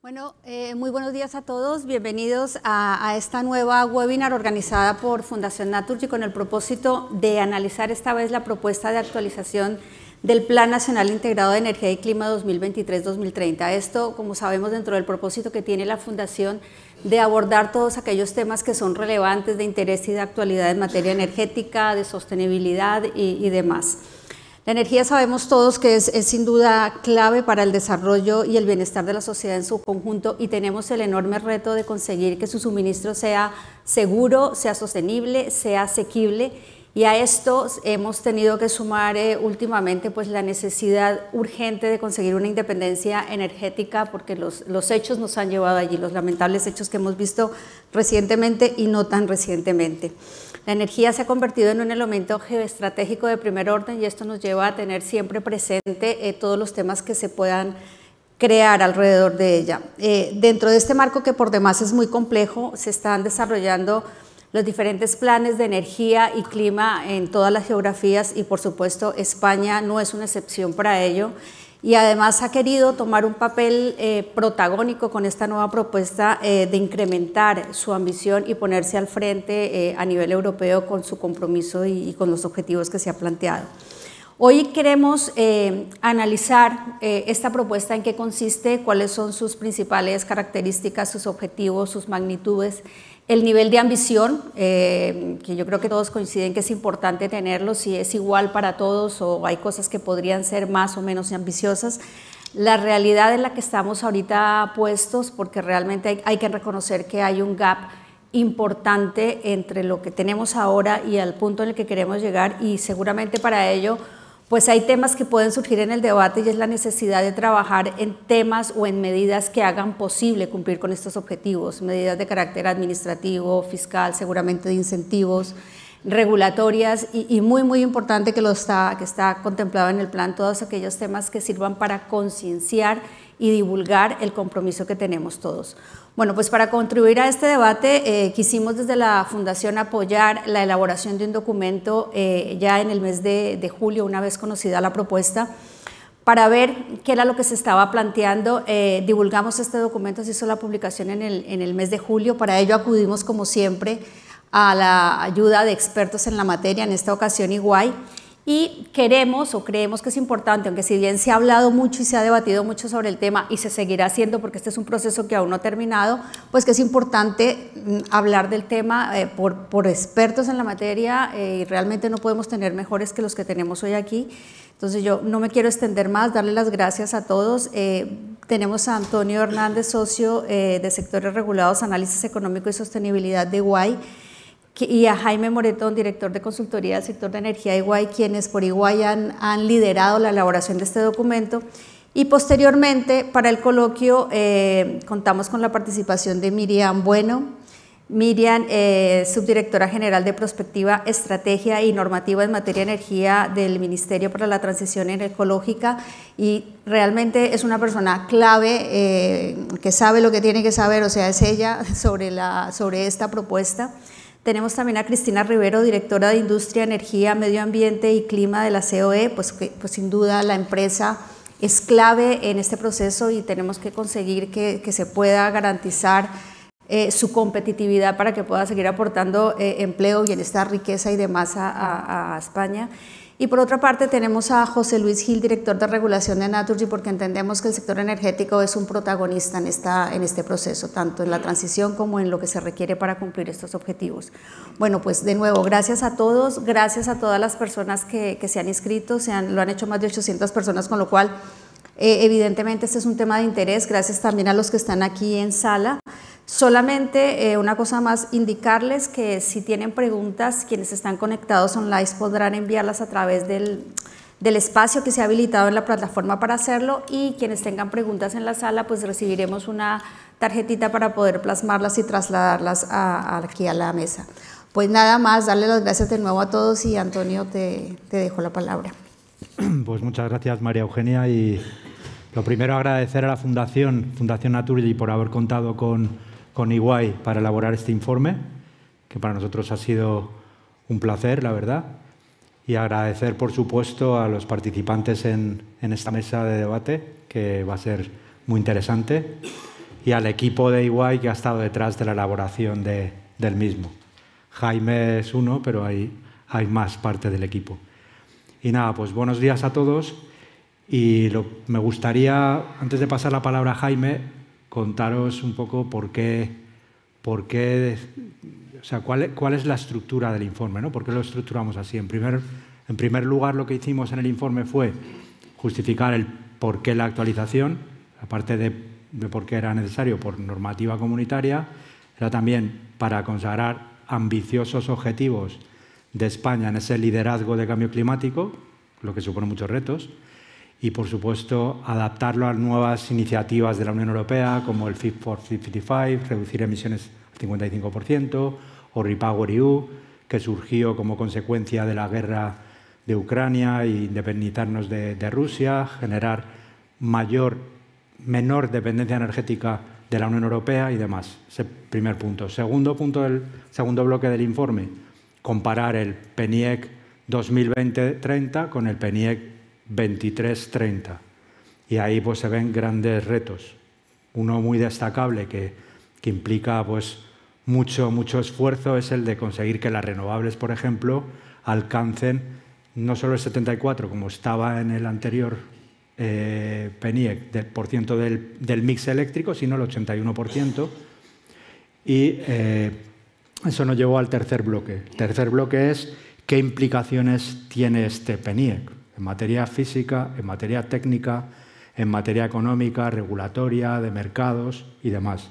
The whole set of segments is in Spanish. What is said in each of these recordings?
Bueno, eh, muy buenos días a todos. Bienvenidos a, esta nueva webinar organizada por Fundación Naturgy con el propósito de analizar esta vez la propuesta de actualización del Plan Nacional Integrado de Energía y Clima 2023-2030. Esto, como sabemos, dentro del propósito que tiene la Fundación de abordar todos aquellos temas que son relevantes de interés y de actualidad en materia energética, de sostenibilidad y demás. La energía sabemos todos que es, sin duda clave para el desarrollo y el bienestar de la sociedad en su conjunto y tenemos el enorme reto de conseguir que su suministro sea seguro, sea sostenible, sea asequible y a esto hemos tenido que sumar eh, últimamente pues la necesidad urgente de conseguir una independencia energética porque los hechos nos han llevado allí, los lamentables hechos que hemos visto recientemente y no tan recientemente. La energía se ha convertido en un elemento geoestratégico de primer orden y esto nos lleva a tener siempre presente eh, todos los temas que se puedan crear alrededor de ella. Eh, dentro de este marco que por demás es muy complejo, se están desarrollando los diferentes planes de energía y clima en todas las geografías y por supuesto España no es una excepción para ello y además ha querido tomar un papel eh, protagónico con esta nueva propuesta eh, de incrementar su ambición y ponerse al frente eh, a nivel europeo con su compromiso y, con los objetivos que se ha planteado. Hoy queremos analizar esta propuesta, en qué consiste, cuáles son sus principales características, sus objetivos, sus magnitudes el nivel de ambición, eh, que yo creo que todos coinciden que es importante tenerlo, si es igual para todos o hay cosas que podrían ser más o menos ambiciosas. La realidad en la que estamos ahorita puestos, porque realmente hay, que reconocer que hay un gap importante entre lo que tenemos ahora y el punto en el que queremos llegar y seguramente para ello pues hay temas que pueden surgir en el debate y es la necesidad de trabajar en temas o en medidas que hagan posible cumplir con estos objetivos, medidas de carácter administrativo, fiscal, seguramente de incentivos, regulatorias y, muy, muy importante que, lo que está contemplado en el plan todos aquellos temas que sirvan para concienciar y divulgar el compromiso que tenemos todos. Bueno, pues para contribuir a este debate eh, quisimos desde la Fundación apoyar la elaboración de un documento eh, ya en el mes de, julio, una vez conocida la propuesta, para ver qué era lo que se estaba planteando. Eh, divulgamos este documento, se hizo la publicación en el, en el mes de julio, para ello acudimos como siempre a la ayuda de expertos en la materia, en esta ocasión Iguay y queremos o creemos que es importante, aunque si bien se ha hablado mucho y se ha debatido mucho sobre el tema y se seguirá haciendo porque este es un proceso que aún no ha terminado, pues que es importante mm, hablar del tema eh, por, por, expertos en la materia eh, y realmente no podemos tener mejores que los que tenemos hoy aquí. Entonces yo no me quiero extender más, darle las gracias a todos. Eh, tenemos a Antonio Hernández, socio de Sectores Regulados, Análisis Económico y Sostenibilidad de Guay y a Jaime Moretón, director de consultoría del sector de energía de Iguay, quienes por Iguay han, liderado la elaboración de este documento. Y posteriormente, para el coloquio, eh, contamos con la participación de Miriam Bueno. Miriam, subdirectora general de Prospectiva, Estrategia y Normativa en materia de energía del Ministerio para la Transición Ecológica y realmente es una persona clave eh, que sabe lo que tiene que saber, o sea, es ella sobre esta propuesta. Tenemos también a Cristina Rivero, directora de Industria, Energía, Medio Ambiente y Clima de la COE, pues, pues sin duda la empresa es clave en este proceso y tenemos que conseguir que, se pueda garantizar eh, su competitividad para que pueda seguir aportando eh, empleo, bienestar, riqueza y demás a España. Y por otra parte tenemos a José Luis Gil, director de regulación de Naturgy, porque entendemos que el sector energético es un protagonista en, esta, en este proceso, tanto en la transición como en lo que se requiere para cumplir estos objetivos. Bueno, pues de nuevo, gracias a todos, gracias a todas las personas que, se han inscrito, se lo han hecho más de 800 personas, con lo cual eh, evidentemente este es un tema de interés, gracias también a los que están aquí en sala. Solamente eh, una cosa más, indicarles que si tienen preguntas, quienes están conectados online podrán enviarlas a través del, espacio que se ha habilitado en la plataforma para hacerlo y quienes tengan preguntas en la sala pues recibiremos una tarjetita para poder plasmarlas y trasladarlas aquí a la mesa. Pues nada más, darle las gracias de nuevo a todos y Antonio te, te dejo la palabra. Pues muchas gracias María Eugenia y lo primero agradecer a la Fundación, Fundación Naturgy por haber contado con con Iguay para elaborar este informe, que para nosotros ha sido un placer, la verdad, y agradecer, por supuesto, a los participantes en, en esta mesa de debate, que va a ser muy interesante, y al equipo de Iguay que ha estado detrás de la elaboración de, del mismo. Jaime es uno, pero hay, hay más parte del equipo. Y nada, pues buenos días a todos. Y me gustaría, antes de pasar la palabra a Jaime, contaros un poco por qué, por qué o sea, cuál, cuál, es la estructura del informe, ¿no? ¿Por qué lo estructuramos así? En primer, en primer lugar, lo que hicimos en el informe fue justificar el por qué la actualización, aparte de, de por qué era necesario por normativa comunitaria, era también para consagrar ambiciosos objetivos de España en ese liderazgo de cambio climático, lo que supone muchos retos, y, por supuesto, adaptarlo a nuevas iniciativas de la Unión Europea, como el Fit for 55, reducir emisiones al 55%, o EU, e que surgió como consecuencia de la guerra de Ucrania e independizarnos de, Rusia, generar mayor, menor dependencia energética de la Unión Europea y demás. Ese primer punto. Segundo punto del segundo bloque del informe, comparar el PENIEC 2020-30 con el PENIEC 23-30. Y ahí pues, se ven grandes retos. Uno muy destacable que, implica pues, mucho, mucho esfuerzo es el de conseguir que las renovables, por ejemplo, alcancen no solo el 74, como estaba en el anterior eh, PENIEC, del por ciento del, mix eléctrico, sino el 81%. Y eh, eso nos llevó al tercer bloque. El tercer bloque es qué implicaciones tiene este PENIEC en materia física, en materia técnica, en materia económica, regulatoria, de mercados y demás.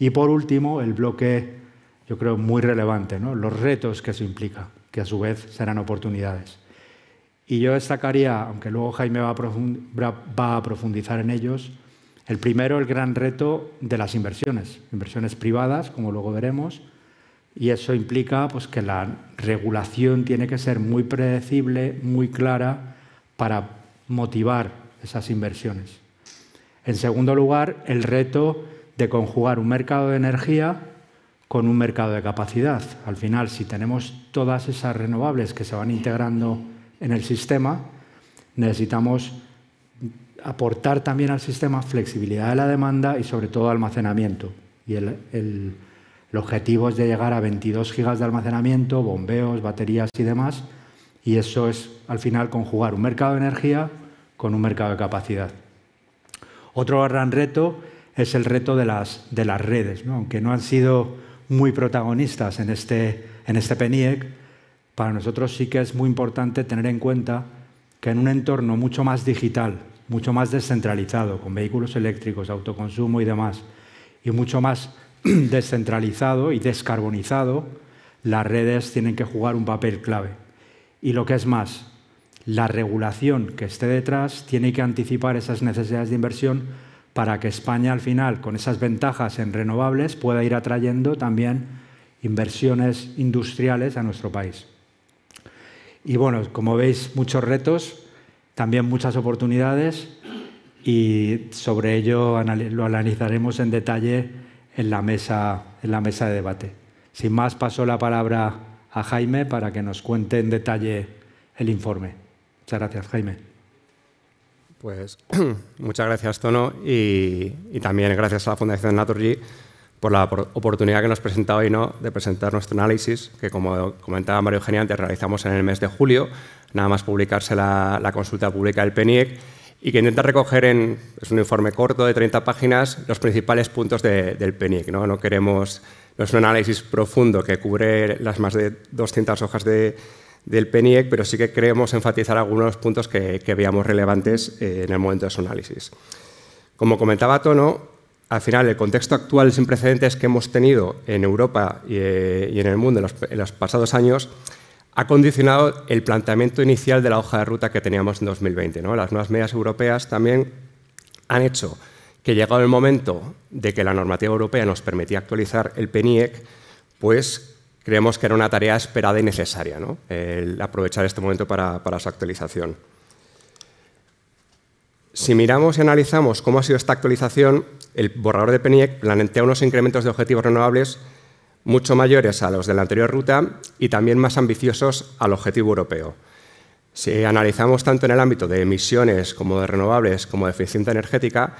Y por último, el bloque, yo creo, muy relevante, los retos que eso implica, que a su vez serán oportunidades. Y yo destacaría, aunque luego Jaime va a, profundizar en ellos, el primero, el gran reto de las inversiones, inversiones privadas, como luego veremos, y eso implica pues, que la regulación tiene que ser muy predecible, muy clara, para motivar esas inversiones. En segundo lugar, el reto de conjugar un mercado de energía con un mercado de capacidad. Al final, si tenemos todas esas renovables que se van integrando en el sistema, necesitamos aportar también al sistema flexibilidad de la demanda y sobre todo almacenamiento. Y el, objetivo es de llegar a 22 gigas de almacenamiento, bombeos, baterías y demás, y eso es, al final, conjugar un mercado de energía con un mercado de capacidad. Otro gran reto es el reto de las, redes. Aunque no han sido muy protagonistas en este, en este PENIEC, para nosotros sí que es muy importante tener en cuenta que en un entorno mucho más digital, mucho más descentralizado, con vehículos eléctricos, autoconsumo y demás, y mucho más descentralizado y descarbonizado, las redes tienen que jugar un papel clave y lo que es más, la regulación que esté detrás tiene que anticipar esas necesidades de inversión para que España al final, con esas ventajas en renovables, pueda ir atrayendo también inversiones industriales a nuestro país. Y bueno, como veis, muchos retos, también muchas oportunidades y sobre ello lo analizaremos en detalle en la mesa, en la mesa de debate. Sin más, paso la palabra a Jaime para que nos cuente en detalle el informe. Muchas gracias, Jaime. Pues muchas gracias, Tono, y, también gracias a la Fundación Naturgy por la oportunidad que nos presenta hoy ¿no? de presentar nuestro análisis, que como comentaba Mario Eugenia antes, realizamos en el mes de julio, nada más publicarse la, consulta pública del PENIEC, y que intenta recoger en, es un informe corto de 30 páginas, los principales puntos del PENIEC. ¿no? no queremos no es un análisis profundo que cubre las más de 200 hojas del PENIEC, pero sí que queremos enfatizar algunos puntos que, veíamos veamos relevantes eh, en el momento de su análisis. Como comentaba Tono, al final el contexto actual sin precedentes que hemos tenido en Europa eh, y, en el mundo en los, pasados años ha condicionado el planteamiento inicial de la hoja de ruta que teníamos en 2020. Las nuevas medidas europeas también han hecho que llegado el momento de que la normativa europea nos permitía actualizar el PENIEC, pues creemos que era una tarea esperada y necesaria, el aprovechar este momento para, para su actualización. Si miramos y analizamos cómo ha sido esta actualización, el borrador de PENIEC plantea unos incrementos de objetivos renovables mucho mayores a los de la anterior ruta y también más ambiciosos al objetivo europeo. Si analizamos tanto en el ámbito de emisiones como de renovables como de eficiencia energética,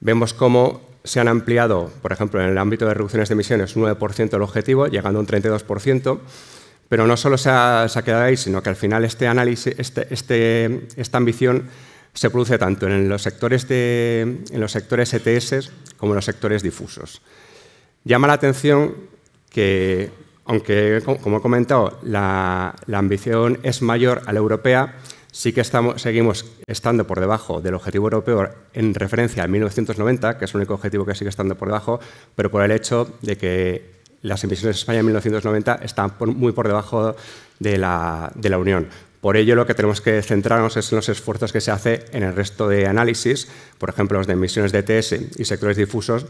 Vemos cómo se han ampliado, por ejemplo, en el ámbito de reducciones de emisiones, un 9% el objetivo, llegando a un 32%, pero no solo se ha, quedado ahí, sino que al final este análisis, este, este, esta ambición se produce tanto en los sectores, en los sectores ETS como en los sectores difusos. Llama la atención que, aunque, como he comentado, la, la ambición es mayor a la europea, sí que seguimos estando por debajo del objetivo europeo en referencia al 1990, que es el único objetivo que sigue estando por debajo, pero por el hecho de que las emisiones de España en 1990 están muy por debajo de la, Unión. Por ello, lo que tenemos que centrarnos es en los esfuerzos que se hace en el resto de análisis, por ejemplo, los de emisiones de ETS y sectores difusos,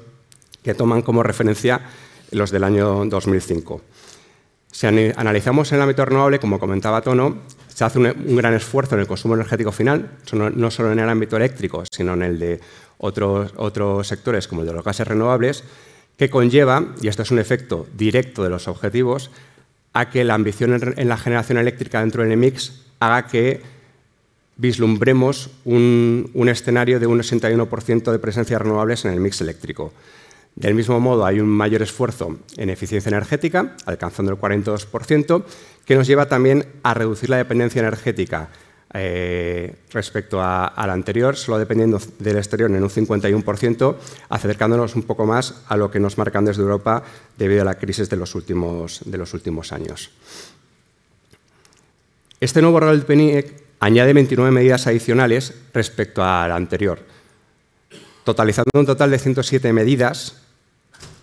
que toman como referencia los del año 2005. Si analizamos el ámbito renovable, como comentaba Tono, se hace un, gran esfuerzo en el consumo energético final, no, solo en el ámbito eléctrico, sino en el de otros, otros sectores como el de los gases renovables, que conlleva, y esto es un efecto directo de los objetivos, a que la ambición en, la generación eléctrica dentro del mix haga que vislumbremos un, un escenario de un 61% de presencia de renovables en el mix eléctrico. Del mismo modo, hay un mayor esfuerzo en eficiencia energética, alcanzando el 42%, que nos lleva también a reducir la dependencia energética eh, respecto a, la anterior, solo dependiendo del exterior en un 51%, acercándonos un poco más a lo que nos marcan desde Europa debido a la crisis de los últimos, de los últimos años. Este nuevo rol del e añade 29 medidas adicionales respecto al anterior, totalizando un total de 107 medidas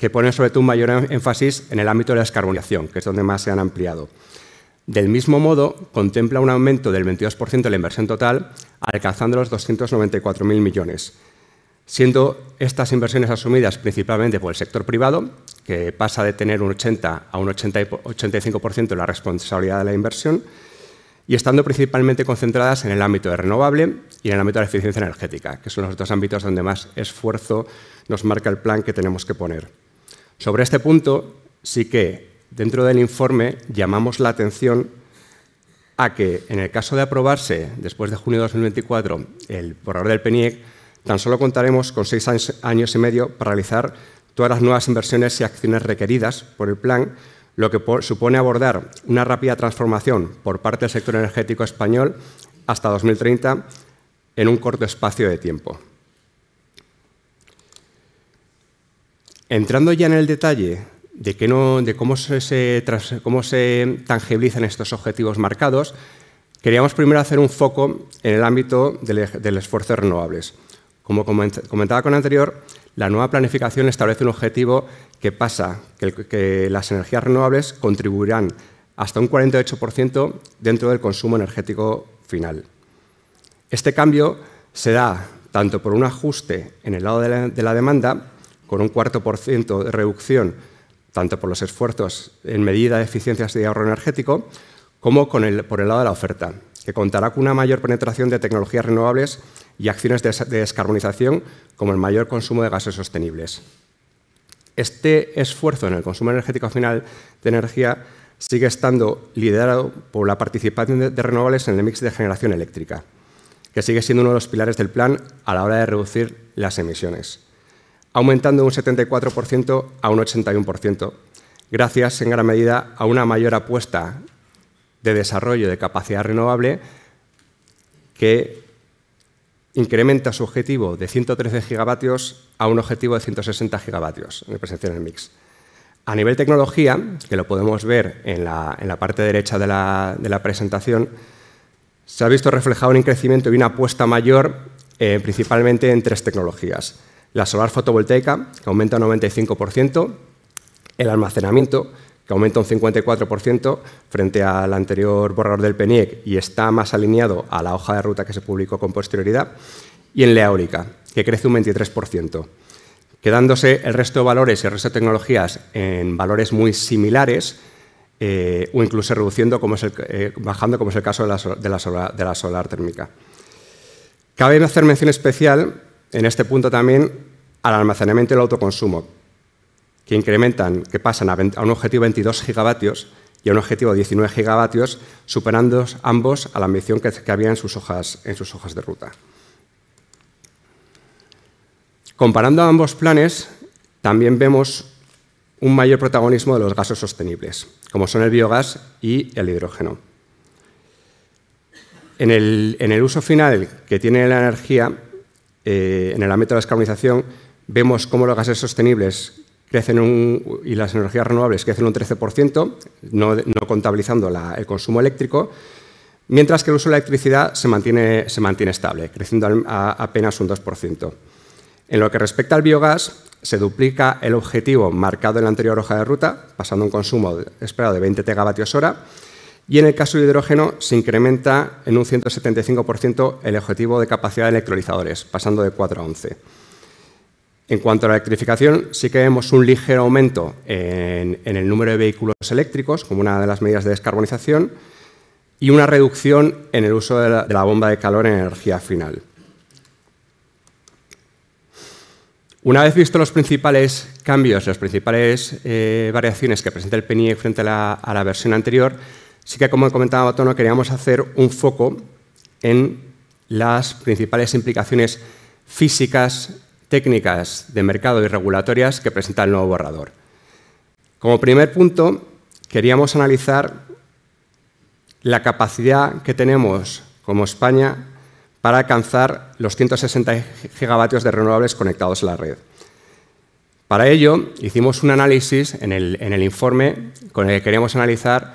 que ponen sobre todo un mayor énfasis en el ámbito de la descarbonización, que es donde más se han ampliado. Del mismo modo, contempla un aumento del 22% de la inversión total, alcanzando los 294.000 millones, siendo estas inversiones asumidas principalmente por el sector privado, que pasa de tener un 80 a un 85% de la responsabilidad de la inversión, y estando principalmente concentradas en el ámbito de renovable y en el ámbito de la eficiencia energética, que son los dos ámbitos donde más esfuerzo nos marca el plan que tenemos que poner. Sobre este punto, sí que dentro del informe llamamos la atención a que en el caso de aprobarse después de junio de 2024 el borrador del PENIEC, tan solo contaremos con seis años y medio para realizar todas las nuevas inversiones y acciones requeridas por el plan, lo que supone abordar una rápida transformación por parte del sector energético español hasta 2030 en un corto espacio de tiempo. Entrando ya en el detalle de, cómo, se, tangibilizan estos objetivos marcados, queríamos primero hacer un foco en el ámbito del, esfuerzo de renovables. Como comentaba con anterior, la nueva planificación establece un objetivo que pasa que, las energías renovables contribuirán hasta un 48% dentro del consumo energético final. Este cambio se da tanto por un ajuste en el lado de la demanda con un cuarto por ciento de reducción, tanto por los esfuerzos en medida de eficiencias de ahorro energético, como por el lado de la oferta, que contará con una mayor penetración de tecnologías renovables y acciones de descarbonización, como el mayor consumo de gases sostenibles. Este esfuerzo en el consumo energético final de energía sigue estando liderado por la participación de renovables en el mix de generación eléctrica, que sigue siendo uno de los pilares del plan a la hora de reducir las emisiones aumentando un 74% a un 81%, gracias en gran medida a una mayor apuesta de desarrollo de capacidad renovable que incrementa su objetivo de 113 gigavatios a un objetivo de 160 gigavatios en presencia en el mix. A nivel tecnología, que lo podemos ver en la, parte derecha de la, presentación, se ha visto reflejado un crecimiento y una apuesta mayor eh, principalmente en tres tecnologías la solar fotovoltaica, que aumenta un 95%, el almacenamiento, que aumenta un 54% frente al anterior borrador del PENIEC y está más alineado a la hoja de ruta que se publicó con posterioridad, y en la eólica, que crece un 23%, quedándose el resto de valores y el resto de tecnologías en valores muy similares eh, o incluso reduciendo como es eh, bajando, como es el caso de la solar térmica. Cabe hacer mención especial en este punto también al almacenamiento y el autoconsumo, que incrementan, que pasan a, un objetivo de 22 gigavatios y a un objetivo de 19 gigavatios, superando ambos a la ambición que, había en sus, hojas, de ruta. Comparando ambos planes, también vemos un mayor protagonismo de los gases sostenibles, como son el biogás y el hidrógeno. en el uso final que tiene la energía, eh, en el ámbito de la descarbonización, vemos cómo los gases sostenibles crecen un, y las energías renovables crecen un 13%, no, contabilizando el consumo eléctrico, mientras que el uso de la electricidad se mantiene, estable, creciendo apenas un 2%. En lo que respecta al biogás, se duplica el objetivo marcado en la anterior hoja de ruta, pasando un consumo esperado de 20 TWh, hora, y en el caso de hidrógeno se incrementa en un 175% el objetivo de capacidad de electrolizadores, pasando de 4 a 11. En cuanto a la electrificación, sí que vemos un ligero aumento en, el número de vehículos eléctricos, como una de las medidas de descarbonización, y una reducción en el uso de la, bomba de calor en energía final. Una vez visto los principales cambios, las principales eh, variaciones que presenta el PNIEC frente a la versión anterior, sí que, como comentaba Tono, queríamos hacer un foco en las principales implicaciones físicas, técnicas de mercado y regulatorias que presenta el nuevo borrador. Como primer punto, queríamos analizar la capacidad que tenemos como España para alcanzar los 160 gigavatios de renovables conectados a la red. Para ello, hicimos un análisis en el informe con el que queríamos analizar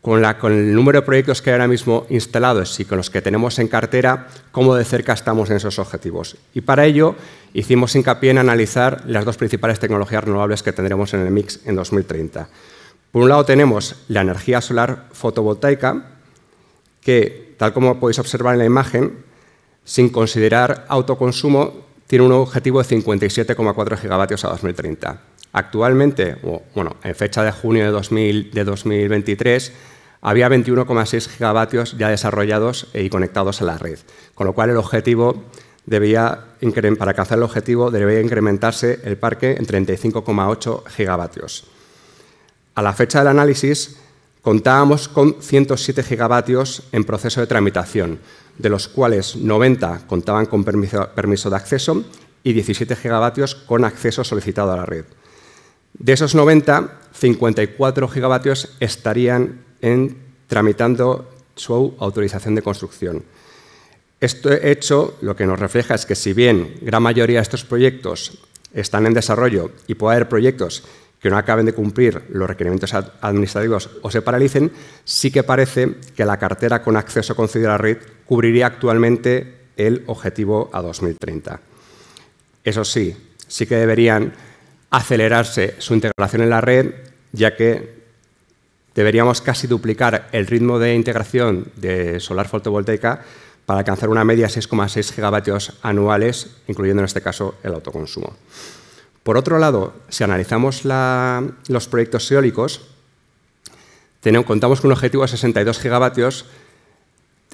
con, el número de proyectos que hay ahora mismo instalados y con los que tenemos en cartera, cómo de cerca estamos en esos objetivos. Y para ello hicimos hincapié en analizar las dos principales tecnologías renovables que tendremos en el mix en 2030. Por un lado tenemos la energía solar fotovoltaica, que, tal como podéis observar en la imagen, sin considerar autoconsumo, tiene un objetivo de 57,4 gigavatios a 2030. Actualmente, bueno, en fecha de junio de 2023, había 21,6 gigavatios ya desarrollados eh, y conectados a la red, con lo cual el objetivo debía, para alcanzar el objetivo debía incrementarse el parque en 35,8 gigavatios. A la fecha del análisis contábamos con 107 gigavatios en proceso de tramitación, de los cuales 90 contaban con permiso, permiso de acceso y 17 gigavatios con acceso solicitado a la red. De esos 90, 54 gigavatios estarían en tramitando su autorización de construcción. Esto hecho lo que nos refleja es que si bien gran mayoría de estos proyectos están en desarrollo y puede haber proyectos que no acaben de cumplir los requerimientos administrativos o se paralicen, sí que parece que la cartera con acceso concedido a la red cubriría actualmente el objetivo a 2030. Eso sí, sí que deberían acelerarse su integración en la red, ya que deberíamos casi duplicar el ritmo de integración de solar fotovoltaica para alcanzar una media de 6,6 gigavatios anuales, incluyendo en este caso el autoconsumo. Por otro lado, si analizamos los proyectos eólicos, contamos con un objetivo de 62 gigavatios,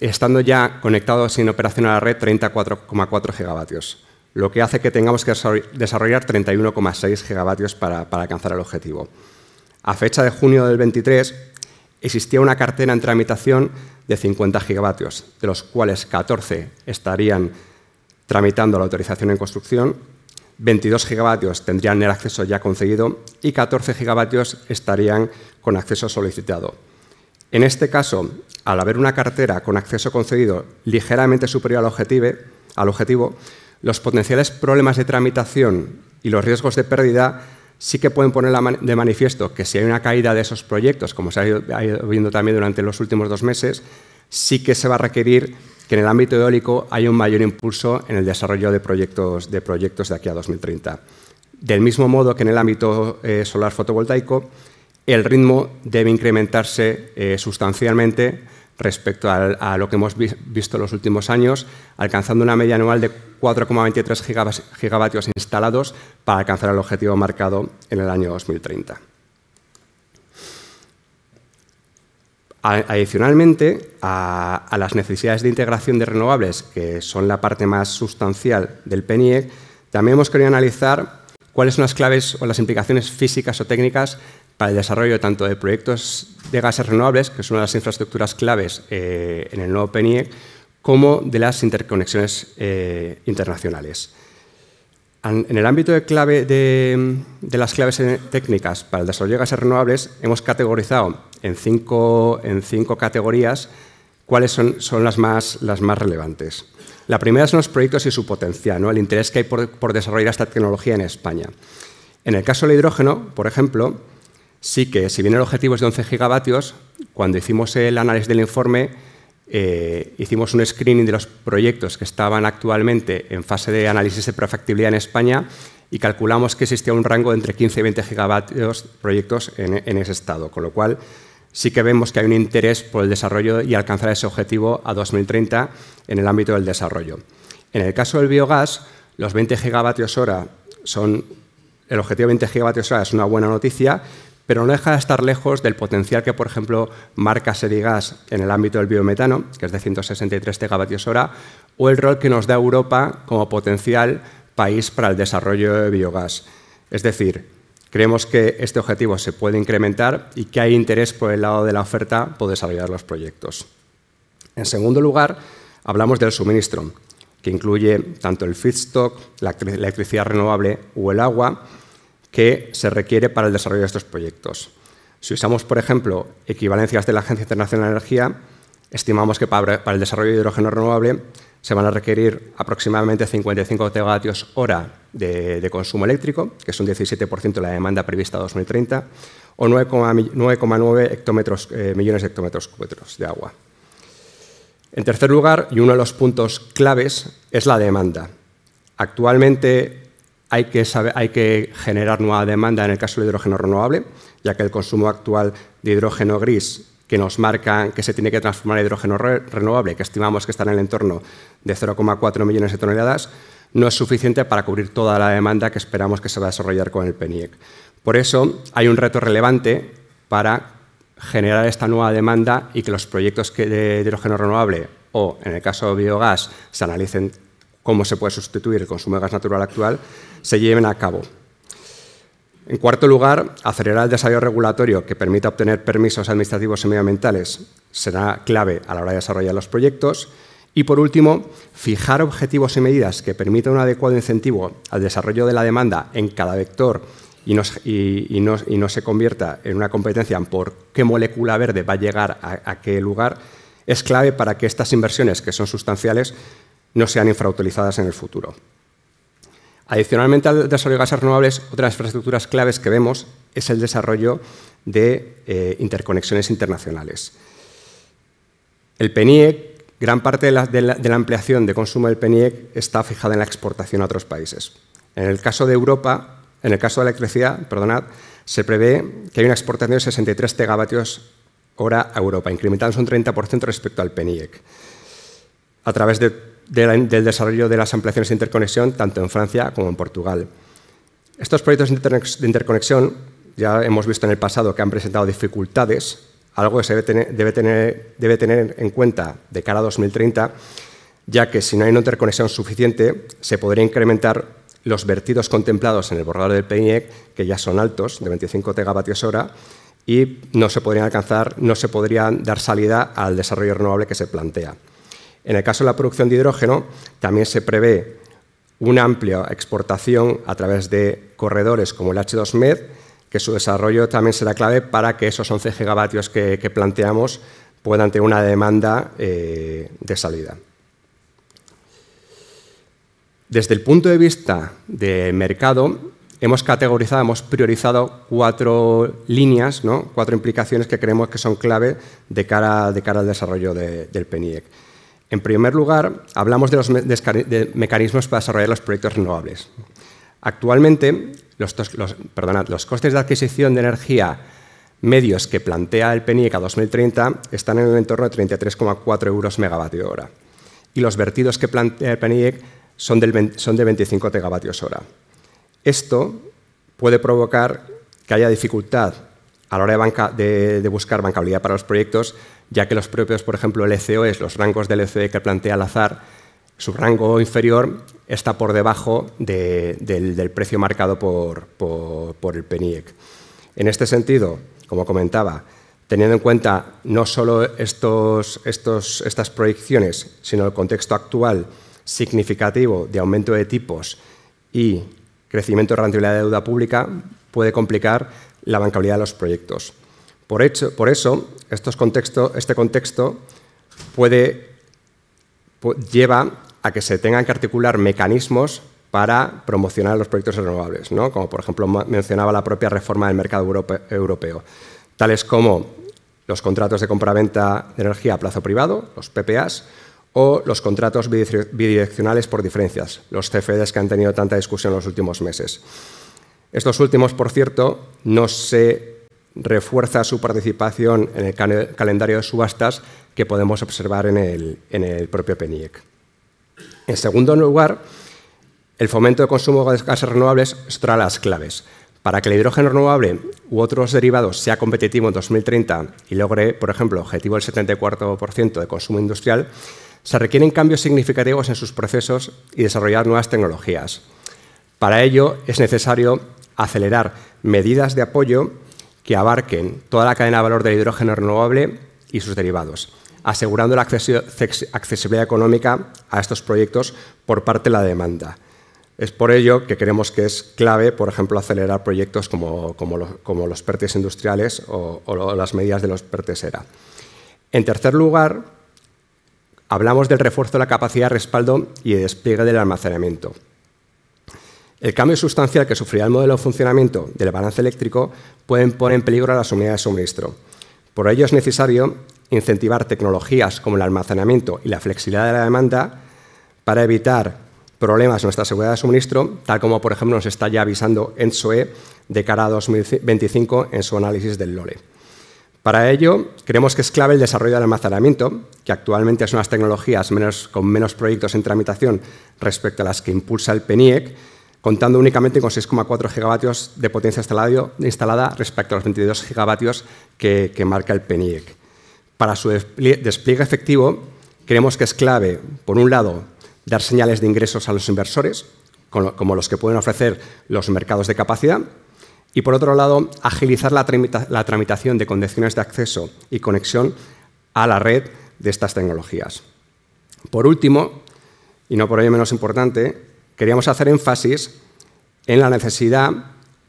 estando ya conectados en operación a la red 34,4 gigavatios, lo que hace que tengamos que desarrollar 31,6 gigavatios para alcanzar el objetivo. A fecha de junio del 23, existía una cartera en tramitación de 50 gigavatios, de los cuales 14 estarían tramitando la autorización en construcción, 22 gigavatios tendrían el acceso ya concedido y 14 gigavatios estarían con acceso solicitado. En este caso, al haber una cartera con acceso concedido ligeramente superior al, objetivo, al objetivo los potenciales problemas de tramitación y los riesgos de pérdida sí que pueden poner de manifiesto que si hay una caída de esos proyectos, como se ha ido viendo también durante los últimos dos meses, sí que se va a requerir que en el ámbito eólico haya un mayor impulso en el desarrollo de proyectos de, proyectos de aquí a 2030. Del mismo modo que en el ámbito eh, solar fotovoltaico, el ritmo debe incrementarse eh, sustancialmente respecto a lo que hemos visto en los últimos años, alcanzando una media anual de 4,23 gigavatios instalados para alcanzar el objetivo marcado en el año 2030. Adicionalmente, a, a, las necesidades de integración de renovables, que son la parte más sustancial del PENIEC, también hemos querido analizar cuáles son las claves o las implicaciones físicas o técnicas para el desarrollo tanto de proyectos de gases renovables, que es una de las infraestructuras claves eh, en el nuevo PENIEC, como de las interconexiones eh, internacionales. En el ámbito de, las claves técnicas para el desarrollo de gases renovables, hemos categorizado en cinco, en cinco categorías cuáles son, las, más, las, más, relevantes. La primera son los proyectos y su potencial, el interés que hay por, por desarrollar esta tecnología en España. En el caso del hidrógeno, por ejemplo, sí que, si bien el objetivo es de 11 gigavatios, cuando hicimos el análisis del informe, eh, hicimos un screening de los proyectos que estaban actualmente en fase de análisis de prefactibilidad en España y calculamos que existía un rango entre 15 y 20 gigavatios proyectos en, ese estado, con lo cual sí que vemos que hay un interés por el desarrollo y alcanzar ese objetivo a 2030 en el ámbito del desarrollo. En el caso del biogás, los 20 gigavatios hora son el objetivo de 20 gigavatios hora es una buena noticia, pero no deja de estar lejos del potencial que, por ejemplo, marca Serigas en el ámbito del biometano, que es de 163 TWh, hora, o el rol que nos da Europa como potencial país para el desarrollo de biogás. Es decir, creemos que este objetivo se puede incrementar y que hay interés por el lado de la oferta por desarrollar los proyectos. En segundo lugar, hablamos del suministro, que incluye tanto el feedstock, la electricidad renovable o el agua, que se requiere para el desarrollo de estos proyectos. Si usamos, por ejemplo, equivalencias de la Agencia Internacional de Energía, estimamos que para el desarrollo de hidrógeno renovable se van a requerir aproximadamente 55 tegavatios hora de, consumo eléctrico, que es un 17% de la demanda prevista a 2030, o 9,9 eh, millones de hectómetros cúbicos de agua. En tercer lugar, y uno de los puntos claves, es la demanda. Actualmente hay que, generar nueva demanda en el caso del hidrógeno renovable, ya que el consumo actual de hidrógeno gris que nos marca que se tiene que transformar en hidrógeno renovable, que estimamos que está en el entorno de 0,4 millones de toneladas, no es suficiente para cubrir toda la demanda que esperamos que se va a desarrollar con el PENIEC. Por eso hay un reto relevante para generar esta nueva demanda y que los proyectos de hidrógeno renovable o, en el caso de biogás, se analicen cómo se puede sustituir el consumo de gas natural actual se lleven a cabo. En cuarto lugar, acelerar el desarrollo regulatorio que permita obtener permisos administrativos y medioambientales será clave a la hora de desarrollar los proyectos. Y por último, fijar objetivos y medidas que permitan un adecuado incentivo al desarrollo de la demanda en cada vector y no, se convierta en una competencia por qué molécula verde va a llegar a qué lugar, es clave para que estas inversiones, que son sustanciales, no sean infrautilizadas en el futuro. Adicionalmente al desarrollo de gases renovables, otra de las infraestructuras claves que vemos es el desarrollo de eh, interconexiones internacionales. El PENIEC, gran parte de la, ampliación de consumo del PENIEC está fijada en la exportación a otros países. En el caso de Europa, en el caso de la electricidad, perdonad, se prevé que hay una exportación de 63 TWh hora a Europa, incrementando un 30% respecto al PENIEC, a través de del desarrollo de las ampliaciones de interconexión tanto en Francia como en Portugal. Estos proyectos de interconexión ya hemos visto en el pasado que han presentado dificultades, algo que se debe tener, en cuenta de cara a 2030, ya que si no hay una interconexión suficiente, se podría incrementar los vertidos contemplados en el borrador del PENIEC, que ya son altos, de 25 tegavatios hora, y no se podrían alcanzar, no se podría dar salida al desarrollo renovable que se plantea. En el caso de la producción de hidrógeno, también se prevé una amplia exportación a través de corredores como el H2Med, que su desarrollo también será clave para que esos 11 gigavatios que, planteamos puedan tener una demanda eh, de salida. Desde el punto de vista de mercado, hemos categorizado, hemos priorizado cuatro líneas, cuatro implicaciones que creemos que son clave de cara, al desarrollo del PENIEC. En primer lugar, hablamos de los mecanismos para desarrollar los proyectos renovables. Actualmente, los, costes de adquisición de energía medios que plantea el PENIEC a 2030 están en el entorno de 33,4 euros megavatio hora y los vertidos que plantea el PENIEC son, de 25 megavatios hora. Esto puede provocar que haya dificultad a la hora de buscar bancabilidad para los proyectos ya que los propios, por ejemplo, el LCOs, los rangos del ECE que plantea azar, su rango inferior está por debajo del, precio marcado por, el PENIEC. En este sentido, como comentaba, teniendo en cuenta no solo estos, estas proyecciones, sino el contexto actual significativo de aumento de tipos y crecimiento de rentabilidad de deuda pública, puede complicar la bancabilidad de los proyectos. por eso, estos este contexto puede, lleva a que se tengan que articular mecanismos para promocionar los proyectos renovables, ¿no? como por ejemplo mencionaba la propia reforma del mercado europeo, tales como los contratos de compraventa de energía a plazo privado, los PPAs, o los contratos bidireccionales por diferencias, los CFDs que han tenido tanta discusión en los últimos meses. Estos últimos, por cierto, no se refuerza su participación en el calendario de subastas que podemos observar en el, propio PENIEC. En segundo lugar, el fomento de consumo de gases renovables es las claves. Para que el hidrógeno renovable u otros derivados sea competitivo en 2030 y logre, por ejemplo, el objetivo del 74% de consumo industrial, se requieren cambios significativos en sus procesos y desarrollar nuevas tecnologías. Para ello es necesario acelerar medidas de apoyo que abarquen toda la cadena de valor del hidrógeno renovable y sus derivados, asegurando la accesibilidad económica a estos proyectos por parte de la demanda. Es por ello que creemos que es clave, por ejemplo, acelerar proyectos como, los, PERTES industriales o, las medidas de los pertesera. ERA. En tercer lugar, hablamos del refuerzo de la capacidad de respaldo y de despliegue del almacenamiento. El cambio sustancial que sufrirá el modelo de funcionamiento del balance eléctrico puede poner en peligro a las unidades de suministro. Por ello es necesario incentivar tecnologías como el almacenamiento y la flexibilidad de la demanda para evitar problemas en nuestra seguridad de suministro, tal como por ejemplo nos está ya avisando ENSOE de cara a 2025 en su análisis del LOLE. Para ello, creemos que es clave el desarrollo del almacenamiento, que actualmente son las tecnologías con menos proyectos en tramitación respecto a las que impulsa el PENIEC, contando únicamente con 6,4 gigavatios de potencia instalada respecto a los 22 gigavatios que, marca el PENIEC. Para su despliegue efectivo, creemos que es clave, por un lado, dar señales de ingresos a los inversores, como los que pueden ofrecer los mercados de capacidad, y por otro lado, agilizar la, la tramitación de condiciones de acceso y conexión a la red de estas tecnologías. Por último, y no por ello menos importante, queríamos hacer énfasis en la necesidad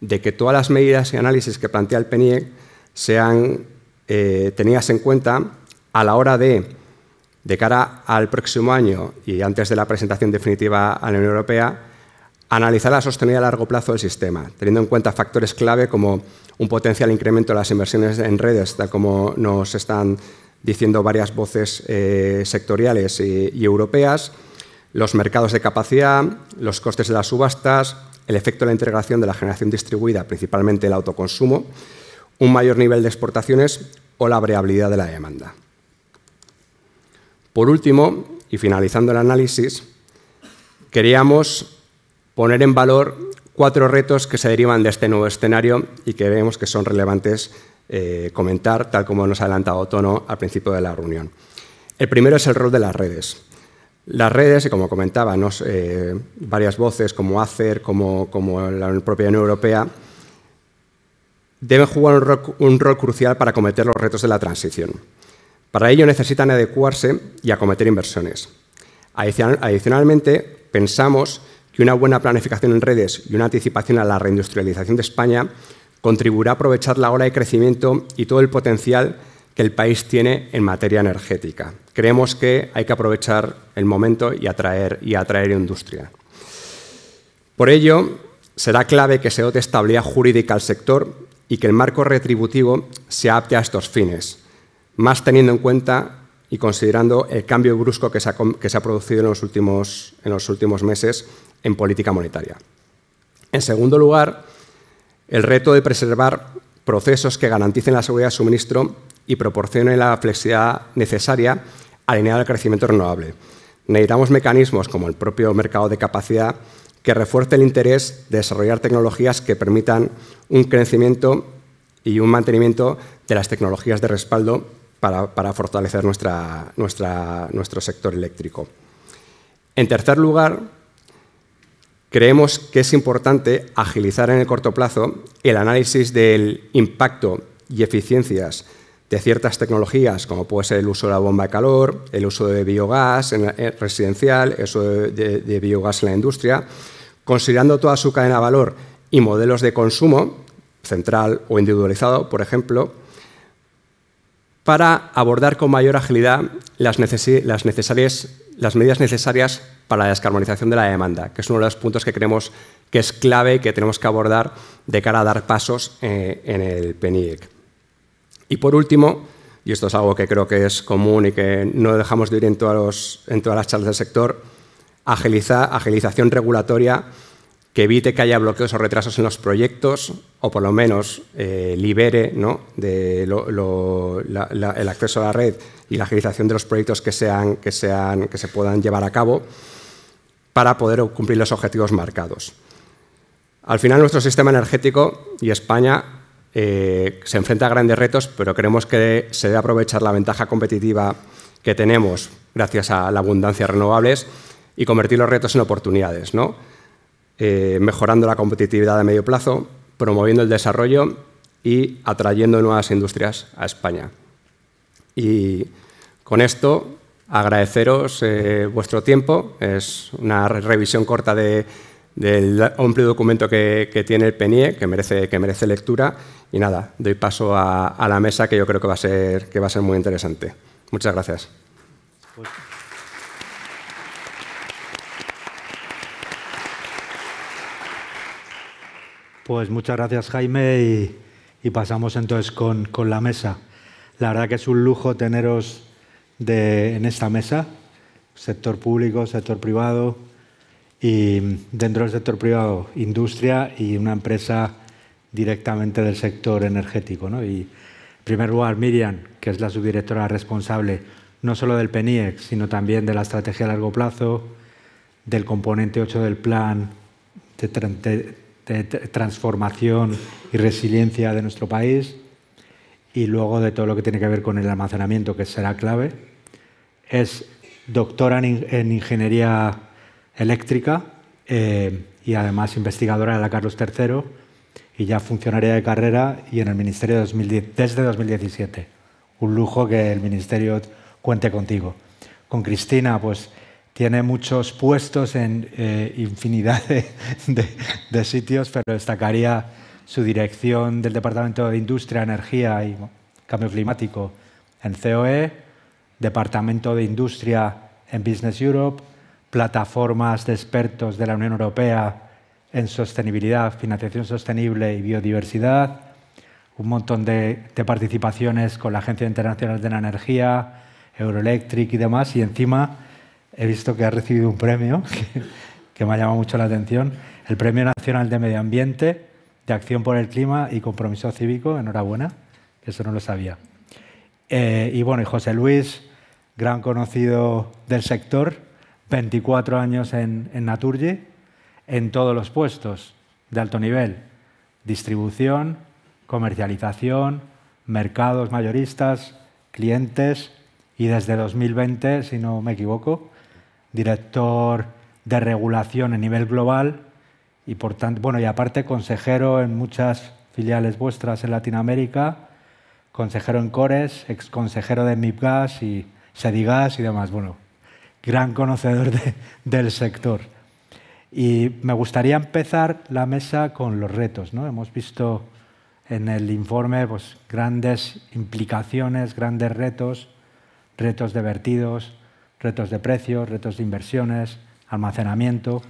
de que todas las medidas y análisis que plantea el PENIEC sean eh, tenidas en cuenta a la hora de, de cara al próximo año y antes de la presentación definitiva a la Unión Europea, analizar la sostenibilidad a largo plazo del sistema, teniendo en cuenta factores clave como un potencial incremento de las inversiones en redes, tal como nos están diciendo varias voces eh, sectoriales y europeas, los mercados de capacidad, los costes de las subastas, el efecto de la integración de la generación distribuida, principalmente el autoconsumo, un mayor nivel de exportaciones o la variabilidad de la demanda. Por último, y finalizando el análisis, queríamos poner en valor cuatro retos que se derivan de este nuevo escenario y que vemos que son relevantes eh, comentar, tal como nos ha adelantado Tono al principio de la reunión. El primero es el rol de las redes. Las redes, y como comentaba, eh, varias voces como ACER, como, la propia Unión Europea, deben jugar un rol, crucial para acometer los retos de la transición. Para ello necesitan adecuarse y acometer inversiones. Adicionalmente, pensamos que una buena planificación en redes y una anticipación a la reindustrialización de España contribuirá a aprovechar la hora de crecimiento y todo el potencial que el país tiene en materia energética. Creemos que hay que aprovechar el momento y atraer, y atraer industria. Por ello, será clave que se dote estabilidad jurídica al sector y que el marco retributivo se adapte a estos fines, más teniendo en cuenta y considerando el cambio brusco que se ha, producido en los, últimos, en los últimos meses en política monetaria. En segundo lugar, el reto de preservar procesos que garanticen la seguridad de suministro y proporcione la flexibilidad necesaria alineada al crecimiento renovable. Necesitamos mecanismos como el propio mercado de capacidad que refuerce el interés de desarrollar tecnologías que permitan un crecimiento y un mantenimiento de las tecnologías de respaldo para, fortalecer nuestro sector eléctrico. En tercer lugar, creemos que es importante agilizar en el corto plazo el análisis del impacto y eficiencias de ciertas tecnologías, como puede ser el uso de la bomba de calor, el uso de biogás en eh, residencial, el uso de, biogás en la industria, considerando toda su cadena de valor y modelos de consumo, central o individualizado, por ejemplo, para abordar con mayor agilidad las, medidas necesarias para la descarbonización de la demanda, que es uno de los puntos que creemos que es clave y que tenemos que abordar de cara a dar pasos eh, en el PENIEC. Y por último, y esto es algo que creo que es común y que no dejamos de oír en, todas, las charlas del sector, agilización regulatoria que evite que haya bloqueos o retrasos en los proyectos, o por lo menos eh, libere de el acceso a la red y la agilización de los proyectos que, sean, que se puedan llevar a cabo para poder cumplir los objetivos marcados. Al final, nuestro sistema energético y España eh, se enfrenta a grandes retos, pero creemos que se debe aprovechar la ventaja competitiva que tenemos gracias a la abundancia de renovables y convertir los retos en oportunidades, eh, mejorando la competitividad a medio plazo, promoviendo el desarrollo y atrayendo nuevas industrias a España. Y con esto agradeceros eh, vuestro tiempo. Es una revisión corta del amplio documento que, tiene el PENIE, que merece, que merece lectura, y nada, doy paso a, la mesa que yo creo que va a ser, que va a ser muy interesante. Muchas gracias. Pues muchas gracias Jaime y, pasamos entonces con, la mesa. La verdad que es un lujo teneros de, en esta mesa, sector público, sector privado y dentro del sector privado industria y una empresa directamente del sector energético. Y, en primer lugar, Miriam, que es la subdirectora responsable no solo del PENIEC, sino también de la estrategia a largo plazo, del componente 8 del plan de, transformación y resiliencia de nuestro país, y luego de todo lo que tiene que ver con el almacenamiento, que será clave. Es doctora en, ingeniería eléctrica eh, y además investigadora de la Carlos III y ya funcionaría de carrera y en el Ministerio desde 2017. Un lujo que el Ministerio cuente contigo. Con Cristina, pues tiene muchos puestos en eh, infinidad de, sitios, pero destacaría su dirección del Departamento de Industria, Energía y Cambio Climático en COE, Departamento de Industria en Business Europe, plataformas de expertos de la Unión Europea en sostenibilidad, financiación sostenible y biodiversidad, un montón de, participaciones con la Agencia Internacional de la Energía, Euroelectric y demás, y encima he visto que ha recibido un premio que, me ha llamado mucho la atención, el Premio Nacional de Medio Ambiente, de Acción por el Clima y Compromiso Cívico, enhorabuena, que eso no lo sabía. Eh, y bueno, y José Luis, gran conocido del sector, 24 años en, en Naturgy, en todos los puestos de alto nivel. Distribución, comercialización, mercados mayoristas, clientes y desde 2020, si no me equivoco, director de regulación a nivel global y por tanto, bueno, y aparte consejero en muchas filiales vuestras en Latinoamérica, consejero en Cores, ex consejero de MIPGAS y Sedigas y demás. Bueno, gran conocedor del sector. Y me gustaría empezar la mesa con los retos. ¿no? Hemos visto en el informe pues, grandes implicaciones, grandes retos, retos de vertidos, retos de precios, retos de inversiones, almacenamiento,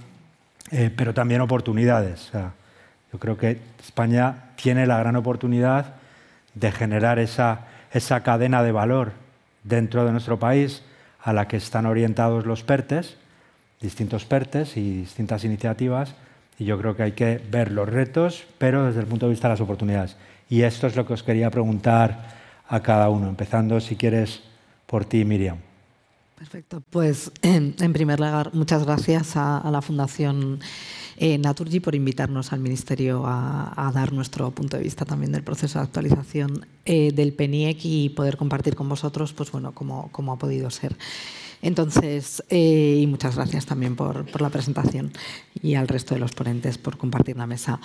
eh, pero también oportunidades. yo creo que España tiene la gran oportunidad de generar esa, esa cadena de valor dentro de nuestro país a la que están orientados los PERTES distintos PERTES y distintas iniciativas y yo creo que hay que ver los retos, pero desde el punto de vista de las oportunidades. Y esto es lo que os quería preguntar a cada uno, empezando, si quieres, por ti, Miriam. Perfecto. Pues en primer lugar, muchas gracias a, la Fundación Naturgi eh, Naturgy por invitarnos al Ministerio a, dar nuestro punto de vista también del proceso de actualización eh, del PENIEC y poder compartir con vosotros, pues bueno, como cómo ha podido ser. Entonces, eh, y muchas gracias también por, la presentación y al resto de los ponentes por compartir la mesa.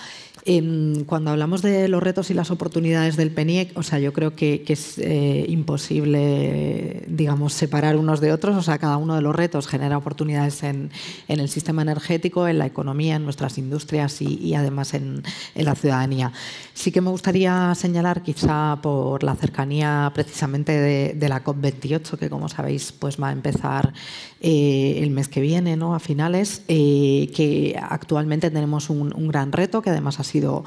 Em, cuando hablamos de los retos y las oportunidades del PENIEC, o sea, yo creo que, es eh, imposible, digamos, separar unos de otros. O sea, cada uno de los retos genera oportunidades en, el sistema energético, en la economía, en nuestras industrias y, además en, la ciudadanía. Sí que me gustaría señalar, quizá por la cercanía precisamente de, la COP28, que como sabéis, pues va a empezar eh, el mes que viene, ¿no? a finales, eh, que actualmente tenemos un, gran reto que además ha sido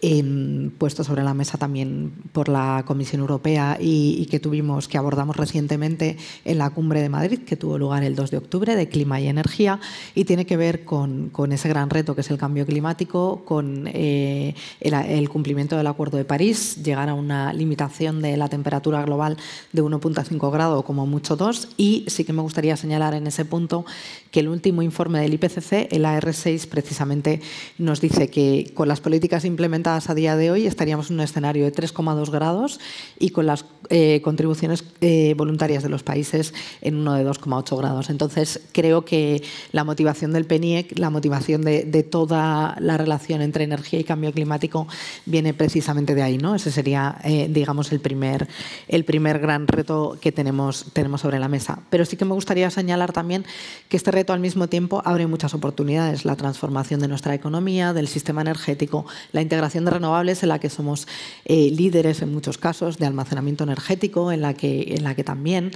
Em, puesto sobre la mesa también por la Comisión Europea y, que tuvimos, que abordamos recientemente en la cumbre de Madrid, que tuvo lugar el 2 de octubre, de clima y energía, y tiene que ver con, con ese gran reto que es el cambio climático, con eh, el, el cumplimiento del Acuerdo de París, llegar a una limitación de la temperatura global de 1.5 grados, como mucho 2, y sí que me gustaría señalar en ese punto que el último informe del IPCC, el AR6, precisamente nos dice que con las políticas implementadas a día de hoy estaríamos en un escenario de 3,2 grados y con las eh, contribuciones eh, voluntarias de los países en uno de 2,8 grados. Entonces, creo que la motivación del PENIEC, la motivación de, toda la relación entre energía y cambio climático viene precisamente de ahí. ¿no? Ese sería, eh, digamos, el primer, el primer gran reto que tenemos, tenemos sobre la mesa. Pero sí que me gustaría señalar también que este reto al mismo tiempo abre muchas oportunidades. La transformación de nuestra economía, del sistema energético, la integración de renovables en la que somos eh, líderes en muchos casos, de almacenamiento energético, en la que, en la que también.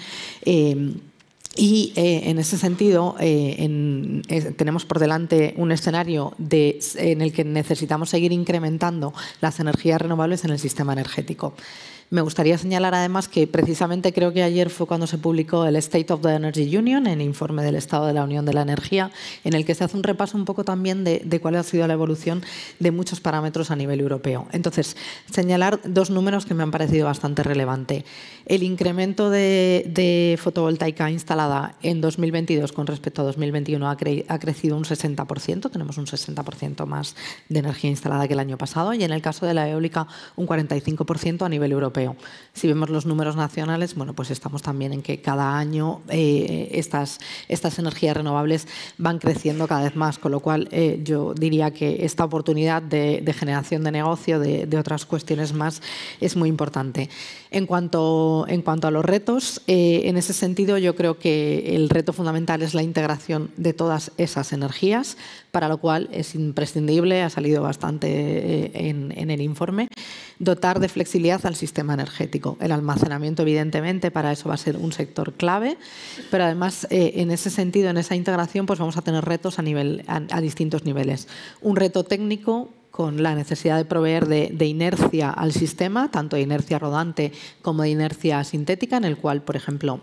Eh, y eh, en ese sentido, tenemos por delante un escenario en el que necesitamos seguir incrementando las energías renovables en el sistema energético. Me gustaría señalar además que precisamente creo que ayer fue cuando se publicó el State of the Energy Union, el informe del Estado de la Unión de la Energía, en el que se hace un repaso un poco también de, cuál ha sido la evolución de muchos parámetros a nivel europeo. Entonces, señalar dos números que me han parecido bastante relevantes. El incremento de, fotovoltaica instalada en 2022 con respecto a 2021 ha, ha crecido un 60%, tenemos un 60% más de energía instalada que el año pasado y en el caso de la eólica un 45% a nivel europeo. Si vemos los números nacionales, bueno, pues estamos también en que cada año eh, estas, estas energías renovables van creciendo cada vez más, con lo cual eh, yo diría que esta oportunidad de, generación de negocio, de, otras cuestiones más, es muy importante. En cuanto, en cuanto a los retos, eh, en ese sentido yo creo que el reto fundamental es la integración de todas esas energías, para lo cual es imprescindible, ha salido bastante en el informe, dotar de flexibilidad al sistema energético. El almacenamiento, evidentemente, para eso va a ser un sector clave, pero además eh, en ese sentido, en esa integración, pues vamos a tener retos a, nivel, a, distintos niveles. Un reto técnico, con la necesidad de proveer de, inercia al sistema, tanto de inercia rodante como de inercia sintética, en el cual, por ejemplo,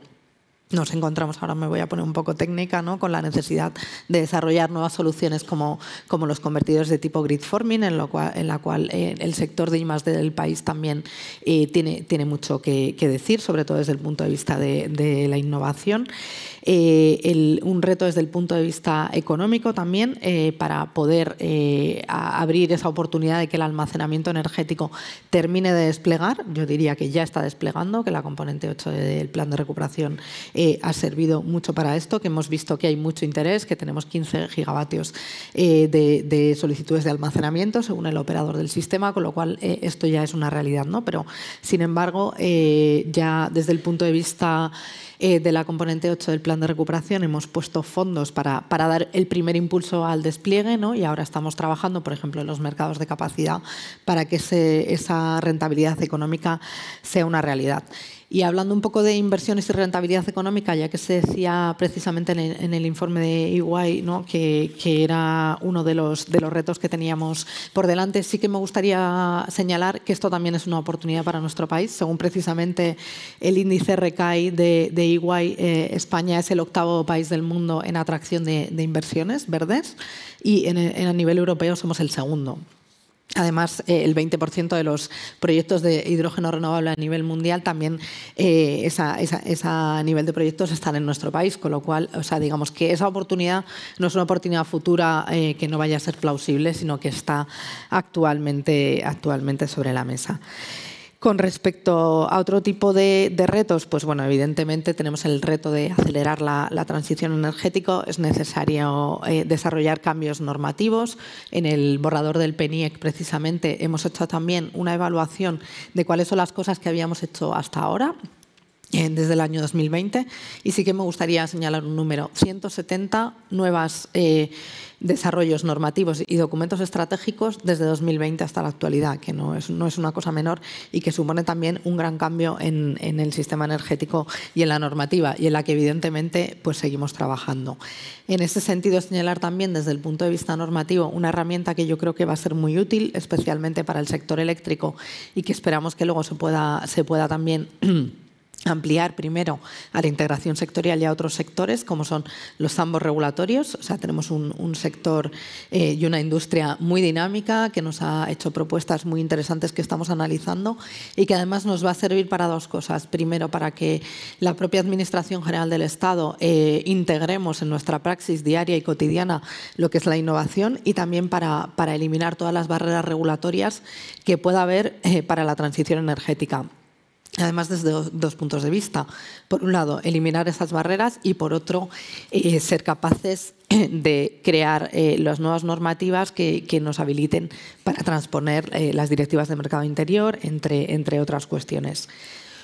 nos encontramos, ahora me voy a poner un poco técnica, ¿no? con la necesidad de desarrollar nuevas soluciones como, como los convertidores de tipo grid forming, en, la cual eh, el sector de IMAX del país también eh, tiene, tiene mucho que, decir, sobre todo desde el punto de vista de la innovación. Eh, un reto desde el punto de vista económico también eh, para poder eh, abrir esa oportunidad de que el almacenamiento energético termine de desplegar. Yo diría que ya está desplegando, que la componente 8 del plan de recuperación ha servido mucho para esto, que hemos visto que hay mucho interés, que tenemos 15 gigavatios de, de, solicitudes de almacenamiento según el operador del sistema, con lo cual esto ya es una realidad, ¿no? Pero, sin embargo, ya desde el punto de vista eh, de la componente 8 del plan de recuperación hemos puesto fondos para, dar el primer impulso al despliegue ¿no? y ahora estamos trabajando, por ejemplo, en los mercados de capacidad para que esa rentabilidad económica sea una realidad. Y hablando un poco de inversiones y rentabilidad económica, ya que se decía precisamente en el, informe de EY que, era uno de los, de los retos que teníamos por delante, sí que me gustaría señalar que esto también es una oportunidad para nuestro país. Según precisamente el índice RECAI de, de e eh, España es el octavo país del mundo en atracción de, inversiones verdes y en, en, a nivel europeo somos el segundo. Además, eh, el 20% de los proyectos de hidrógeno renovable a nivel mundial también eh, ese nivel de proyectos están en nuestro país, con lo cual, o sea, digamos que esa oportunidad no es una oportunidad futura eh, que no vaya a ser plausible, sino que está actualmente, actualmente sobre la mesa. Con respecto a otro tipo de, retos, pues bueno, evidentemente tenemos el reto de acelerar la, transición energética. Es necesario eh, desarrollar cambios normativos. En el borrador del PENIEC, precisamente, hemos hecho también una evaluación de cuáles son las cosas que habíamos hecho hasta ahora eh, desde el año 2020 y sí que me gustaría señalar un número, 170 nuevas eh, desarrollos normativos y documentos estratégicos desde 2020 hasta la actualidad, que no es, no es una cosa menor y que supone también un gran cambio en, el sistema energético y en la normativa y en la que evidentemente pues, seguimos trabajando. En ese sentido, señalar también desde el punto de vista normativo una herramienta que yo creo que va a ser muy útil, especialmente para el sector eléctrico y que esperamos que luego se pueda, se pueda también... ampliar primero a la integración sectorial y a otros sectores, como son los ambos regulatorios. O sea, tenemos un, sector eh, y una industria muy dinámica que nos ha hecho propuestas muy interesantes que estamos analizando y que además nos va a servir para dos cosas. Primero, para que la propia Administración General del Estado eh, integremos en nuestra praxis diaria y cotidiana lo que es la innovación y también para, eliminar todas las barreras regulatorias que pueda haber eh, para la transición energética. Además, desde dos puntos de vista. Por un lado, eliminar esas barreras y por otro, eh, ser capaces de crear eh, las nuevas normativas que, nos habiliten para transponer eh, las directivas de mercado interior, entre, entre otras cuestiones.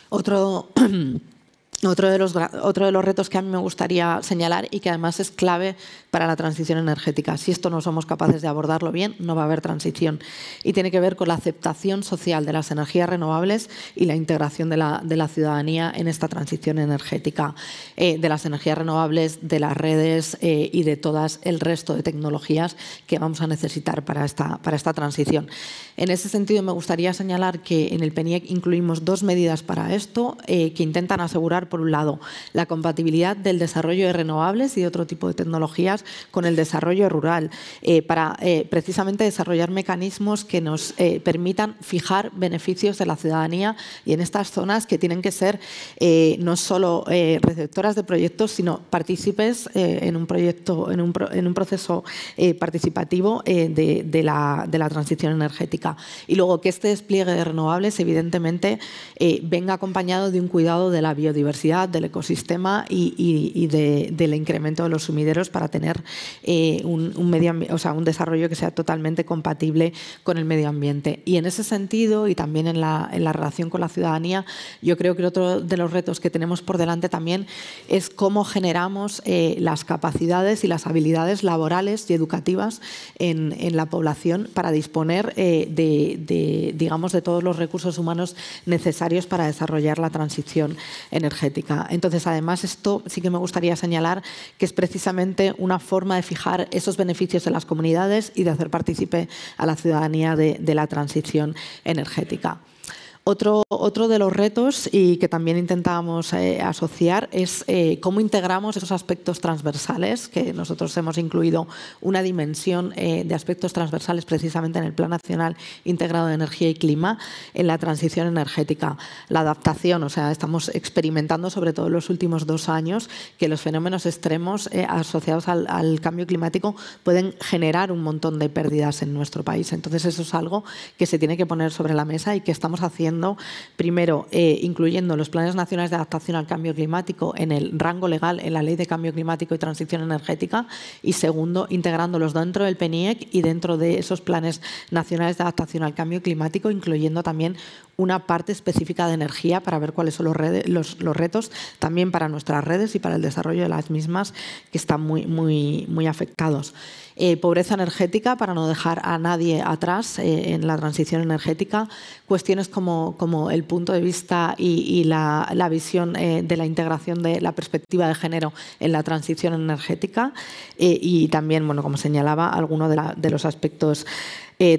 Otro. Otro de, los, otro de los retos que a mí me gustaría señalar y que además es clave para la transición energética. Si esto no somos capaces de abordarlo bien, no va a haber transición. Y tiene que ver con la aceptación social de las energías renovables y la integración de la, de la ciudadanía en esta transición energética, eh, de las energías renovables, de las redes eh, y de todas el resto de tecnologías que vamos a necesitar para esta, para esta transición. En ese sentido, me gustaría señalar que en el PENIEC incluimos dos medidas para esto eh, que intentan asegurar por un lado, la compatibilidad del desarrollo de renovables y otro tipo de tecnologías con el desarrollo rural, eh, para eh, precisamente desarrollar mecanismos que nos eh, permitan fijar beneficios de la ciudadanía y en estas zonas que tienen que ser no solo receptoras de proyectos, sino partícipes en un proyecto, en un, proceso participativo la, de la transición energética. Y luego que este despliegue de renovables, evidentemente, venga acompañado de un cuidado de la biodiversidad del ecosistema y, del incremento de los sumideros para tener eh, un, medio, o sea, un desarrollo que sea totalmente compatible con el medio ambiente. Y en ese sentido, y también en la, relación con la ciudadanía, yo creo que otro de los retos que tenemos por delante también es cómo generamos eh, las capacidades y las habilidades laborales y educativas en, la población para disponer eh, de, digamos, de todos los recursos humanos necesarios para desarrollar la transición energética. Entonces, además, esto sí que me gustaría señalar que es precisamente una forma de fijar esos beneficios en las comunidades y de hacer partícipe a la ciudadanía de, de la transición energética. Otro otro de los retos y que también intentábamos eh, asociar es eh, cómo integramos esos aspectos transversales, que nosotros hemos incluido una dimensión eh, de aspectos transversales precisamente en el Plan Nacional Integrado de Energía y Clima, en la transición energética, la adaptación, o sea, estamos experimentando sobre todo en los últimos dos años que los fenómenos extremos asociados al cambio climático pueden generar un montón de pérdidas en nuestro país. Entonces eso es algo que se tiene que poner sobre la mesa y que estamos haciendo primero, eh, incluyendo los planes nacionales de adaptación al cambio climático en el rango legal, en la Ley de Cambio Climático y Transición Energética, y segundo, integrándolos dentro del PENIEC y dentro de esos planes nacionales de adaptación al cambio climático, incluyendo también una parte específica de energía para ver cuáles son los, retos también para nuestras redes y para el desarrollo de las mismas que están muy, muy, muy afectados. Eh, pobreza energética para no dejar a nadie atrás eh, en la transición energética, cuestiones como, como el punto de vista y, la, visión eh, de la integración de la perspectiva de género en la transición energética y también, bueno, como señalaba, algunos de, los aspectos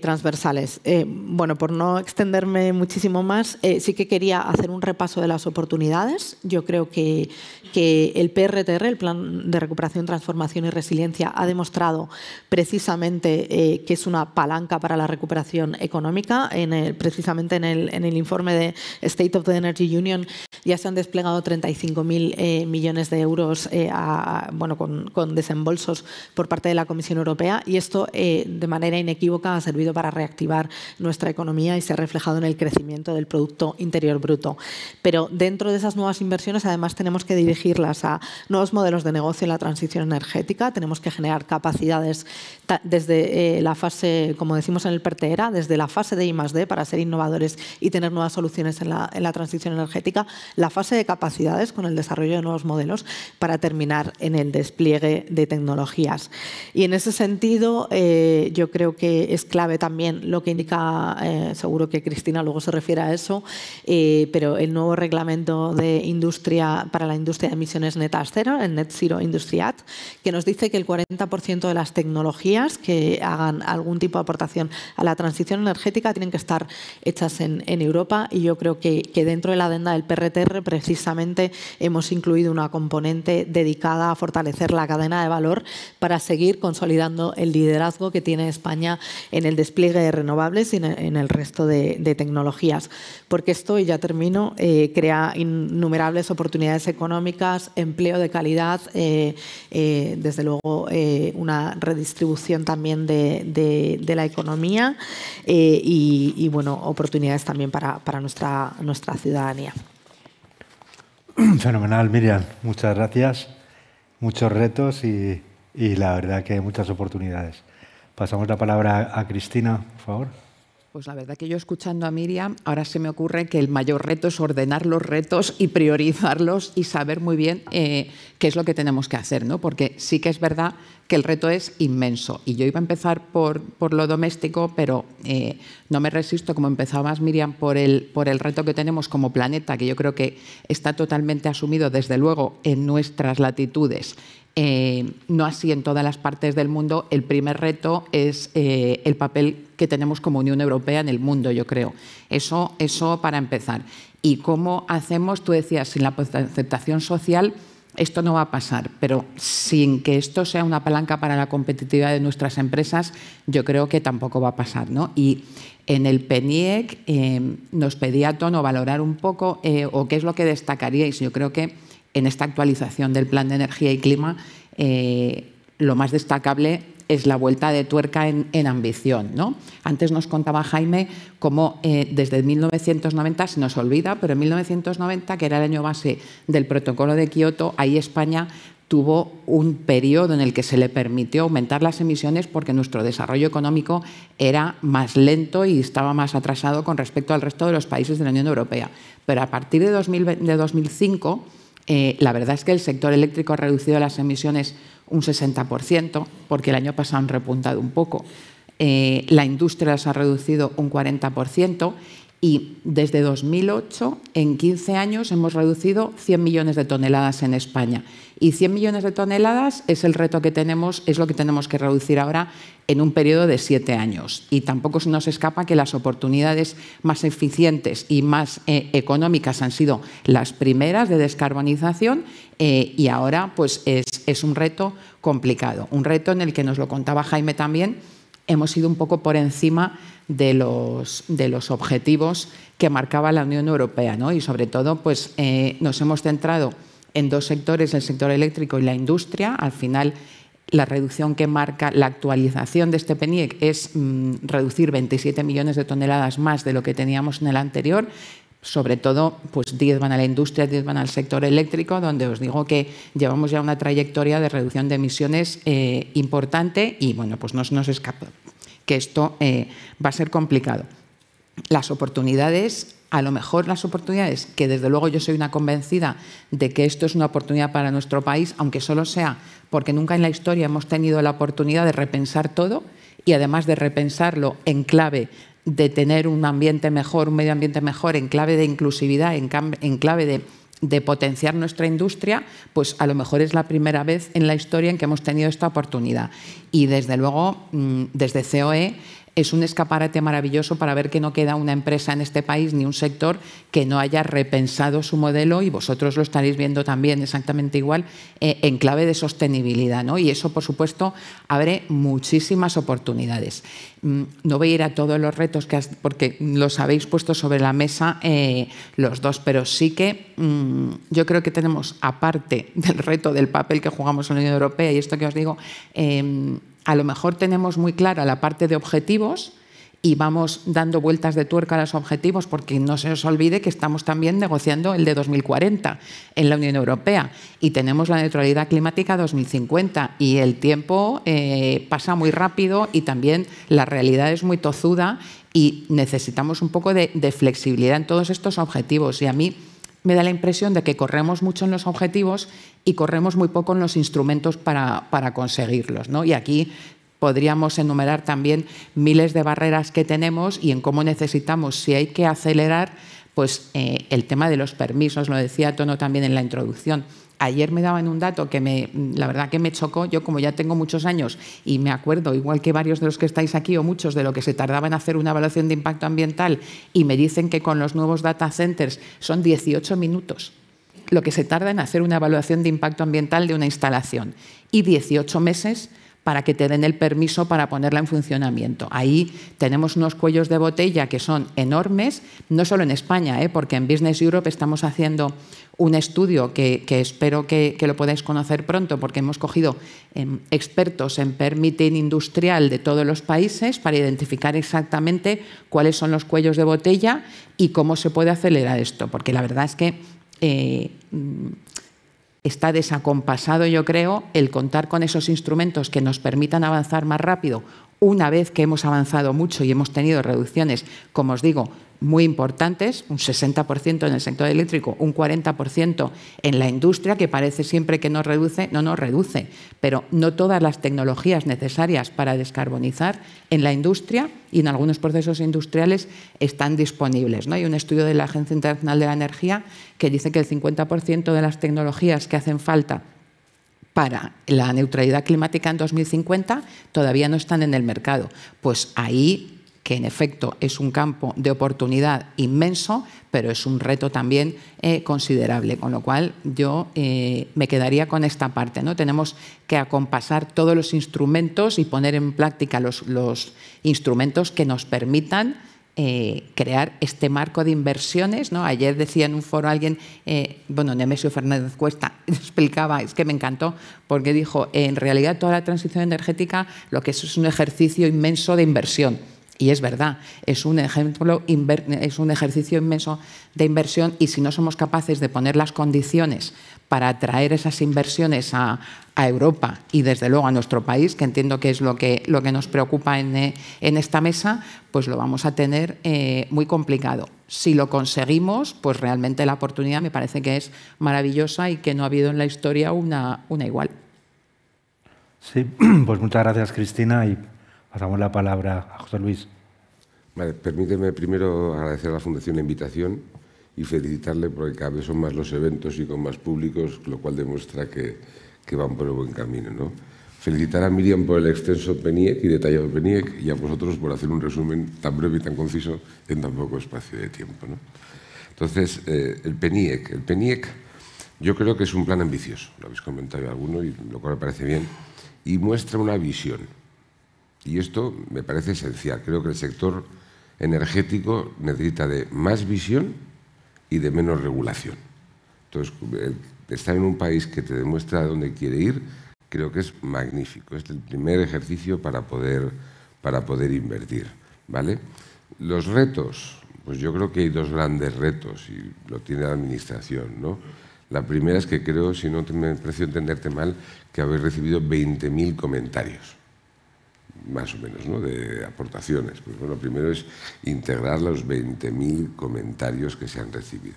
transversales. bueno, por no extenderme muchísimo más, sí que quería hacer un repaso de las oportunidades. Yo creo que que el PRTR, el Plan de Recuperación, Transformación y Resiliencia, ha demostrado precisamente eh, que es una palanca para la recuperación económica. precisamente en el, informe de State of the Energy Union ya se han desplegado 35.000 eh, millones de euros eh, bueno, con, con, desembolsos por parte de la Comisión Europea y esto de manera inequívoca ha servido para reactivar nuestra economía y se ha reflejado en el crecimiento del Producto Interior Bruto. Pero dentro de esas nuevas inversiones además tenemos que dirigir dirigirlas a nuevos modelos de negocio en la transición energética. Tenemos que generar capacidades desde eh, la fase, como decimos en el Pertera, e desde la fase de D para ser innovadores y tener nuevas soluciones en la, en la transición energética, la fase de capacidades con el desarrollo de nuevos modelos para terminar en el despliegue de tecnologías. Y en ese sentido, eh, yo creo que es clave también lo que indica, eh, seguro que Cristina luego se refiere a eso, pero el nuevo reglamento de industria para la industria emisiones netas cero, el Net Zero Industriat, que nos dice que el 40% de las tecnologías que hagan algún tipo de aportación a la transición energética tienen que estar hechas en, Europa y yo creo que, dentro de la adenda del PRTR precisamente hemos incluido una componente dedicada a fortalecer la cadena de valor para seguir consolidando el liderazgo que tiene España en el despliegue de renovables y en el resto de, tecnologías. Porque esto, y ya termino, eh, crea innumerables oportunidades económicas empleo de calidad, eh, eh, desde luego eh, una redistribución también de, la economía y, bueno, oportunidades también para, nuestra, nuestra ciudadanía. Fenomenal, Miriam. Muchas gracias. Muchos retos y, y la verdad que muchas oportunidades. Pasamos la palabra a Cristina, por favor. Pues la verdad que yo escuchando a Miriam, ahora se me ocurre que el mayor reto es ordenar los retos y priorizarlos y saber muy bien eh, qué es lo que tenemos que hacer, ¿no? Porque sí que es verdad que el reto es inmenso. Y yo iba a empezar por, por lo doméstico, pero eh, no me resisto, como empezaba más Miriam, por el, por el reto que tenemos como planeta, que yo creo que está totalmente asumido, desde luego, en nuestras latitudes, eh, no así en todas las partes del mundo, el primer reto es el papel que tenemos como Unión Europea en el mundo, yo creo. Eso, eso para empezar. ¿Y cómo hacemos? Tú decías, sin la aceptación social esto no va a pasar, pero sin que esto sea una palanca para la competitividad de nuestras empresas, yo creo que tampoco va a pasar. ¿no? Y en el PENIEC em, nos pedía Tono valorar un poco eh, o qué es lo que destacaríais. Yo creo que en esta actualización del Plan de Energía y Clima eh, lo más destacable es la vuelta de tuerca en, ambición. ¿no? Antes nos contaba Jaime cómo eh, desde 1990 se nos olvida, pero en 1990, que era el año base del protocolo de Kioto, ahí España tuvo un periodo en el que se le permitió aumentar las emisiones porque nuestro desarrollo económico era más lento y estaba más atrasado con respecto al resto de los países de la Unión Europea. Pero a partir de, 2005, eh, la verdad es que el sector eléctrico ha reducido las emisiones un 60%, porque el año pasado han repuntado un poco. Eh, la industria se ha reducido un 40% y desde 2008, en 15 años, hemos reducido 100 millones de toneladas en España. Y 100 millones de toneladas es el reto que tenemos, es lo que tenemos que reducir ahora en un periodo de siete años. Y tampoco se nos escapa que las oportunidades más eficientes y más eh, económicas han sido las primeras de descarbonización eh, y ahora pues es, un reto complicado, un reto en el que nos lo contaba Jaime también, hemos ido un poco por encima de los, objetivos que marcaba la Unión Europea y sobre todo pues, eh, nos hemos centrado en dos sectores, el sector eléctrico y la industria. Al final, la reducción que marca la actualización de este PENIEC es mm, reducir 27 millones de toneladas más de lo que teníamos en el anterior. Sobre todo, pues 10 van a la industria, 10 van al sector eléctrico, donde os digo que llevamos ya una trayectoria de reducción de emisiones eh, importante y bueno, pues no nos escapa que esto eh, va a ser complicado. Las oportunidades a lo mejor las oportunidades, que desde luego yo soy una convencida de que esto es una oportunidad para nuestro país, aunque solo sea porque nunca en la historia hemos tenido la oportunidad de repensar todo y además de repensarlo en clave de tener un ambiente mejor, un medio ambiente mejor, en clave de inclusividad, en, clave de, potenciar nuestra industria, pues a lo mejor es la primera vez en la historia en que hemos tenido esta oportunidad. Y desde luego, mm, desde COE, es un escaparate maravilloso para ver que no queda una empresa en este país ni un sector que no haya repensado su modelo y vosotros lo estaréis viendo también exactamente igual eh, en clave de sostenibilidad. ¿no? Y eso, por supuesto, abre muchísimas oportunidades. Mm, no voy a ir a todos los retos que porque los habéis puesto sobre la mesa eh, los dos, pero sí que mm, yo creo que tenemos, aparte del reto del papel que jugamos en la Unión Europea y esto que os digo, em, a lo mejor tenemos muy clara la parte de objetivos y vamos dando vueltas de tuerca a los objetivos porque no se nos olvide que estamos también negociando el de 2040 en la Unión Europea y tenemos la neutralidad climática 2050 y el tiempo eh, pasa muy rápido y también la realidad es muy tozuda y necesitamos un poco de, de flexibilidad en todos estos objetivos y a mí me da la impresión de que corremos mucho en los objetivos y corremos muy poco en los instrumentos para, conseguirlos. ¿no? Y aquí podríamos enumerar también miles de barreras que tenemos y en cómo necesitamos, si hay que acelerar, pues eh, el tema de los permisos, lo decía Tono también en la introducción, Ayer me daban un dato que me, la verdad que me chocó. Yo, como ya tengo muchos años y me acuerdo, igual que varios de los que estáis aquí o muchos, de lo que se tardaba en hacer una evaluación de impacto ambiental, y me dicen que con los nuevos data centers son 18 minutos lo que se tarda en hacer una evaluación de impacto ambiental de una instalación y 18 meses para que te den el permiso para ponerla en funcionamiento. Ahí tenemos unos cuellos de botella que son enormes, no solo en España, ¿eh? porque en Business Europe estamos haciendo un estudio que, espero que, lo podáis conocer pronto, porque hemos cogido em, expertos en permitting industrial de todos los países para identificar exactamente cuáles son los cuellos de botella y cómo se puede acelerar esto, porque la verdad es que eh, está desacompasado, yo creo, el contar con esos instrumentos que nos permitan avanzar más rápido una vez que hemos avanzado mucho y hemos tenido reducciones, como os digo, muy importantes, un 60% en el sector eléctrico, un 40% en la industria, que parece siempre que no reduce, no, no reduce, pero no todas las tecnologías necesarias para descarbonizar en la industria y en algunos procesos industriales están disponibles. Hay un estudio de la Agencia Internacional de la Energía que dice que el 50% de las tecnologías que hacen falta para la neutralidad climática en 2050 todavía no están en el mercado. Pues ahí, que en efecto es un campo de oportunidad inmenso, pero es un reto también eh, considerable. Con lo cual yo eh, me quedaría con esta parte. ¿no? Tenemos que acompasar todos los instrumentos y poner en práctica los instrumentos que nos permitan eh, crear este marco de inversiones. ¿no? Ayer decía en un foro alguien, eh, bueno, Nemesio Fernández Cuesta explicaba, es que me encantó, porque dijo, en realidad toda la transición energética lo que es es un ejercicio inmenso de inversión. Y es verdad, es un, ejemplo, es un ejercicio inmenso de inversión y si no somos capaces de poner las condiciones para atraer esas inversiones a, Europa y desde luego a nuestro país, que entiendo que es lo que, lo que nos preocupa en, eh, en esta mesa, pues lo vamos a tener eh, muy complicado. Si lo conseguimos, pues realmente la oportunidad me parece que es maravillosa y que no ha habido en la historia una, una igual. Sí, pues muchas gracias Cristina y pasamos la palabra a José Luis. permíteme primero agradecer a la Fundación la invitación y felicitarle porque cada vez son más los eventos y con más públicos, lo cual demuestra que, que van por el buen camino. ¿no? Felicitar a Miriam por el extenso PENIEC y detallado PENIEC y a vosotros por hacer un resumen tan breve y tan conciso en tan poco espacio de tiempo. ¿no? Entonces, eh, el PENIEC. El PENIEC yo creo que es un plan ambicioso, lo habéis comentado alguno, y lo cual me parece bien, y muestra una visión. Y esto me parece esencial. Creo que el sector energético necesita de más visión y de menos regulación. Entonces, eh, estar en un país que te demuestra dónde quiere ir, creo que es magnífico. Es el primer ejercicio para poder, para poder invertir. ¿vale? Los retos, pues yo creo que hay dos grandes retos y lo tiene la Administración. ¿no? La primera es que creo, si no me precio entenderte mal, que habéis recibido 20.000 comentarios más o menos, ¿no? de aportaciones. Pues bueno, primero es integrar los 20.000 comentarios que se han recibido.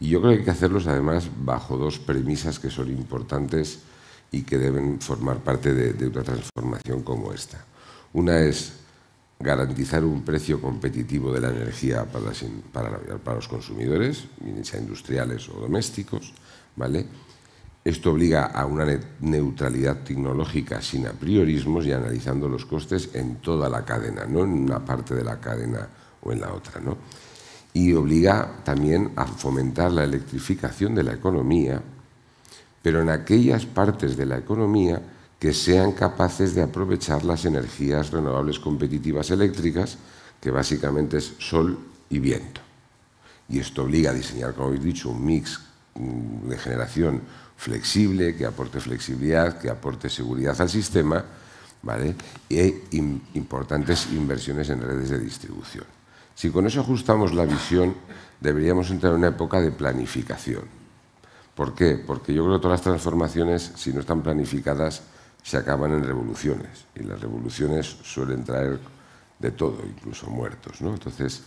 Y yo creo que hay que hacerlos además bajo dos premisas que son importantes y que deben formar parte de, una transformación como esta. Una es garantizar un precio competitivo de la energía para, para, los consumidores, ya industriales o domésticos, ¿vale? Esto obliga a una neutralidad tecnológica sin a priorismos y analizando los costes en toda la cadena, no en una parte de la cadena o en la otra. ¿no? Y obliga también a fomentar la electrificación de la economía, pero en aquellas partes de la economía que sean capaces de aprovechar las energías renovables competitivas eléctricas, que básicamente es sol y viento. Y esto obliga a diseñar, como habéis dicho, un mix mm, de generación flexible, que aporte flexibilidad, que aporte seguridad al sistema, ¿vale? y importantes inversiones en redes de distribución. Si con eso ajustamos la visión, deberíamos entrar en una época de planificación. ¿Por qué? Porque yo creo que todas las transformaciones, si no están planificadas, se acaban en revoluciones. Y las revoluciones suelen traer de todo, incluso muertos. ¿no? Entonces,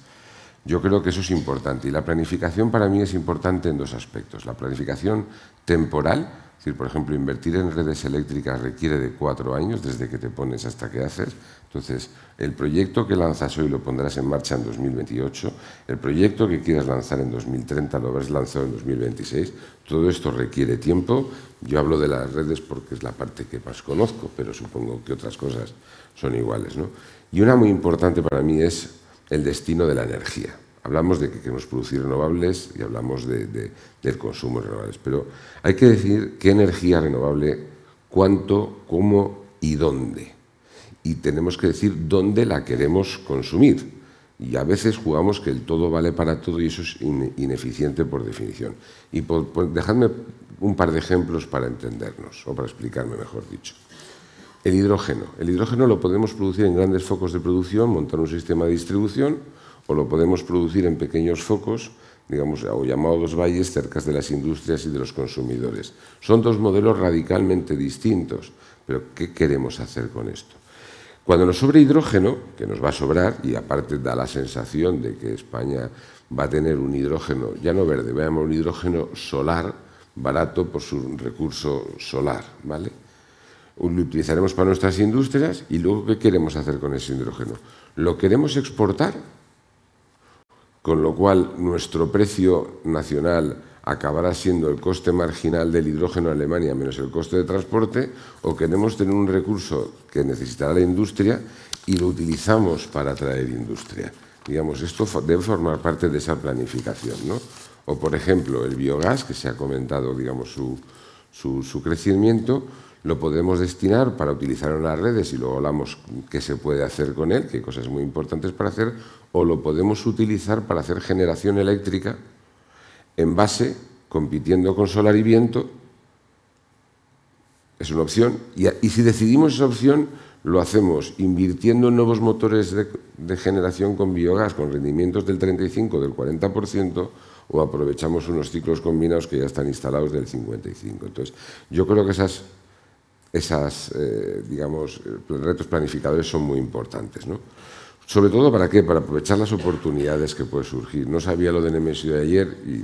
yo creo que eso es importante. Y la planificación para mí es importante en dos aspectos. La planificación temporal, es decir, por ejemplo, invertir en redes eléctricas requiere de cuatro años desde que te pones hasta que haces. Entonces, el proyecto que lanzas hoy lo pondrás en marcha en 2028, el proyecto que quieras lanzar en 2030 lo habrás lanzado en 2026. Todo esto requiere tiempo. Yo hablo de las redes porque es la parte que más conozco, pero supongo que otras cosas son iguales. ¿no? Y una muy importante para mí es el destino de la energía. Hablamos de que queremos producir renovables y hablamos de, del consumo de renovables, pero hay que decir qué energía renovable, cuánto, cómo y dónde. Y tenemos que decir dónde la queremos consumir. Y a veces jugamos que el todo vale para todo y eso es ineficiente por definición. Y dejadme un par de ejemplos para entendernos, o para explicarme mejor dicho. El hidrógeno. El hidrógeno lo podemos producir en grandes focos de producción, montar un sistema de distribución, o lo podemos producir en pequeños focos, digamos, o llamados valles, cerca de las industrias y de los consumidores. Son dos modelos radicalmente distintos, pero ¿qué queremos hacer con esto? Cuando nos sobre hidrógeno, que nos va a sobrar, y aparte da la sensación de que España va a tener un hidrógeno, ya no verde, veamos un hidrógeno solar, barato por su recurso solar, ¿vale? lo utilizaremos para nuestras industrias y luego ¿qué queremos hacer con ese hidrógeno? ¿Lo queremos exportar? Con lo cual nuestro precio nacional acabará siendo el coste marginal del hidrógeno en Alemania menos el coste de transporte o queremos tener un recurso que necesitará la industria y lo utilizamos para atraer industria. Digamos, esto debe formar parte de esa planificación. ¿no? O, por ejemplo, el biogás, que se ha comentado digamos, su crecimiento, lo podemos destinar para utilizar en las redes y luego hablamos qué se puede hacer con él, qué cosas muy importantes para hacer, o lo podemos utilizar para hacer generación eléctrica en base, compitiendo con solar y viento. Es una opción. Y, si decidimos esa opción, lo hacemos invirtiendo en nuevos motores de, de generación con biogás, con rendimientos del 35, del 40% o aprovechamos unos ciclos combinados que ya están instalados del 55. Entonces, yo creo que esas esas, eh, digamos, eh, pues, retos planificadores son muy importantes, Sobre todo, ¿para qué? Para aprovechar las oportunidades que pueden surgir. No sabía lo de Nemesio de ayer y,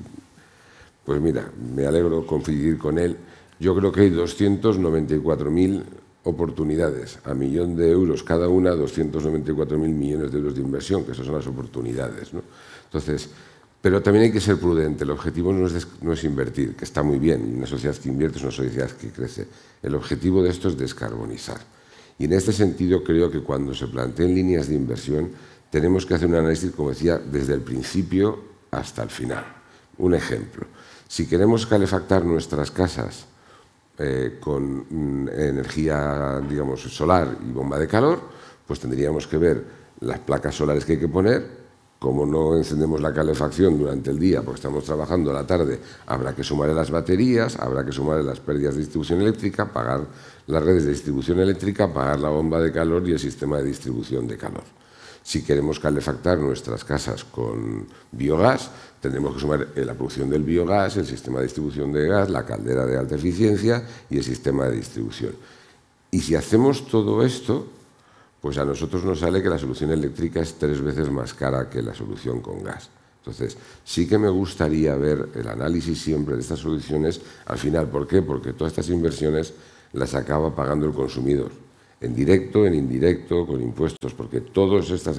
pues mira, me alegro confidir con él. Yo creo que hay 294.000 oportunidades a millón de euros cada una, 294.000 millones de euros de inversión, que esas son las oportunidades, ¿no? Entonces, pero también hay que ser prudente. El objetivo no es, invertir, que está muy bien. Una sociedad que invierte es una sociedad que crece. El objetivo de esto es descarbonizar. Y en este sentido creo que cuando se planteen líneas de inversión tenemos que hacer un análisis, como decía, desde el principio hasta el final. Un ejemplo. Si queremos calefactar nuestras casas eh, con mm, energía, digamos, solar y bomba de calor, pues tendríamos que ver las placas solares que hay que poner, como no encendemos la calefacción durante el día porque estamos trabajando a la tarde, habrá que sumar las baterías, habrá que sumar las pérdidas de distribución eléctrica, pagar las redes de distribución eléctrica, pagar la bomba de calor y el sistema de distribución de calor. Si queremos calefactar nuestras casas con biogás, tendremos que sumar la producción del biogás, el sistema de distribución de gas, la caldera de alta eficiencia y el sistema de distribución. Y si hacemos todo esto, pues a nosotros nos sale que la solución eléctrica es tres veces más cara que la solución con gas. Entonces, sí que me gustaría ver el análisis siempre de estas soluciones al final. ¿Por qué? Porque todas estas inversiones las acaba pagando el consumidor, en directo, en indirecto, con impuestos, porque todas estas,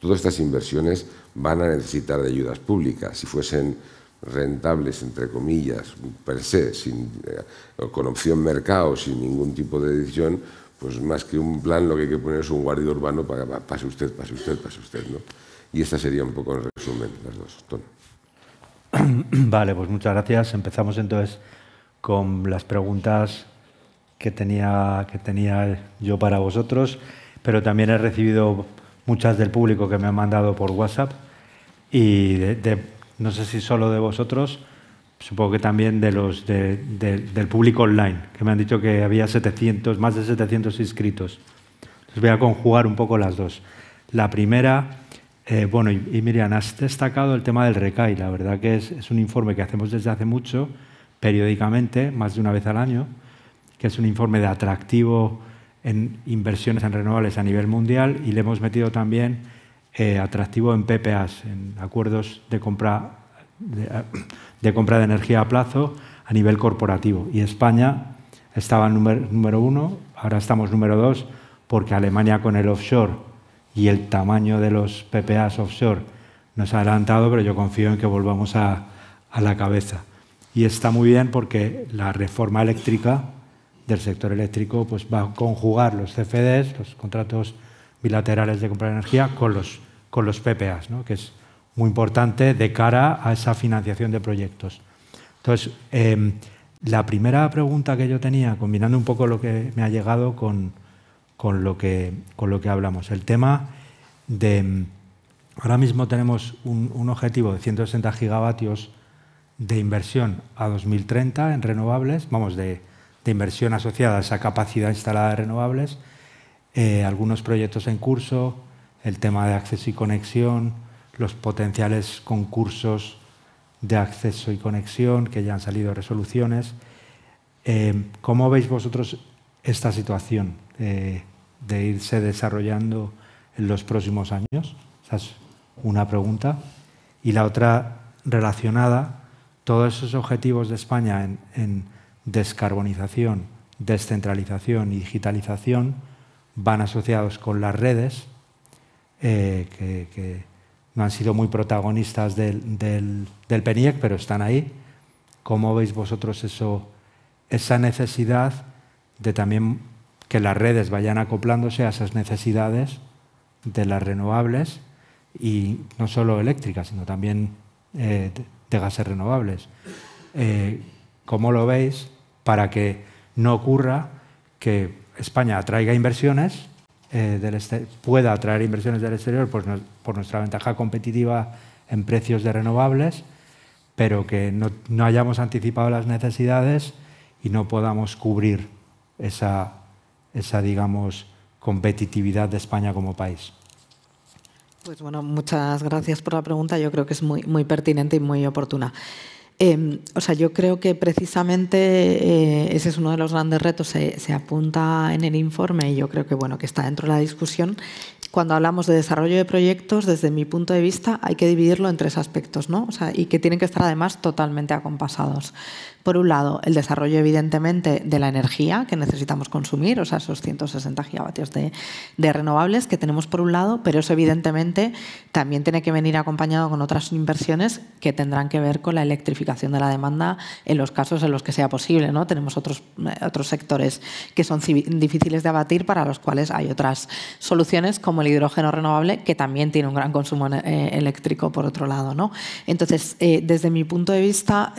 todas estas inversiones van a necesitar de ayudas públicas. Si fuesen rentables, entre comillas, per se, sin, eh, con opción mercado, sin ningún tipo de decisión, pues más que un plan lo que hay que poner es un guardia urbano para pase usted, pase usted, pase usted, ¿no? Y esta sería un poco el resumen las dos. Vale, pues muchas gracias. Empezamos entonces con las preguntas que tenía, que tenía yo para vosotros, pero también he recibido muchas del público que me han mandado por WhatsApp y no sé si solo de vosotros, supongo que también de los del público online, que me han dicho que había 700, más de 700 inscritos. Entonces voy a conjugar un poco las dos. La primera, eh, bueno, y, Miriam, has destacado el tema del RECAI. La verdad que es, un informe que hacemos desde hace mucho, periódicamente, más de una vez al año, que es un informe de atractivo en inversiones en renovables a nivel mundial y le hemos metido también eh, atractivo en PPAs, en acuerdos de compra de compra de energía a plazo a nivel corporativo. Y España estaba número, número uno, ahora estamos número dos, porque Alemania con el offshore y el tamaño de los PPAs offshore nos ha adelantado, pero yo confío en que volvamos a, la cabeza. Y está muy bien porque la reforma eléctrica del sector eléctrico pues, va a conjugar los CFDs, los contratos bilaterales de compra de energía, con los, con los PPAs, ¿no? que es muy importante de cara a esa financiación de proyectos. Entonces, em, la primera pregunta que yo tenía, combinando un poco lo que me ha llegado con, lo, que, con lo que hablamos, el tema de... Em, ahora mismo tenemos un, objetivo de 160 gigavatios de inversión a 2030 en renovables, vamos, de, inversión asociada a esa capacidad instalada de renovables, eh, algunos proyectos en curso, el tema de acceso y conexión, los potenciales concursos de acceso y conexión, que ya han salido resoluciones. Eh, ¿Cómo veis vosotros esta situación eh, de irse desarrollando en los próximos años? Esa es una pregunta. Y la otra relacionada, todos esos objetivos de España en, descarbonización, descentralización y digitalización van asociados con las redes eh, que no han sido muy protagonistas del, del, PENIEC, pero están ahí. ¿Cómo veis vosotros eso, esa necesidad de también que las redes vayan acoplándose a esas necesidades de las renovables y no solo eléctricas, sino también eh, de gases renovables? Eh, ¿Cómo lo veis para que no ocurra que España atraiga inversiones eh, este, pueda atraer inversiones del exterior por, por, nuestra ventaja competitiva en precios de renovables, pero que no, no hayamos anticipado las necesidades y no podamos cubrir esa, esa digamos, competitividad de España como país. Pues bueno, muchas gracias por la pregunta. Yo creo que es muy, muy pertinente y muy oportuna. Em, o sea, yo creo que precisamente eh, ese es uno de los grandes retos, se, apunta en el informe y yo creo que, bueno, que está dentro de la discusión. Cuando hablamos de desarrollo de proyectos, desde mi punto de vista, hay que dividirlo en tres aspectos, ¿no? O sea, y que tienen que estar además totalmente acompasados por un lado, el desarrollo evidentemente de la energía que necesitamos consumir, o sea, esos 160 gigavatios de, renovables que tenemos por un lado, pero eso evidentemente también tiene que venir acompañado con otras inversiones que tendrán que ver con la electrificación de la demanda en los casos en los que sea posible. ¿no? Tenemos otros, eh, otros sectores que son difíciles de abatir para los cuales hay otras soluciones como el hidrógeno renovable que también tiene un gran consumo eh, eléctrico por otro lado. ¿no? Entonces, eh, desde mi punto de vista,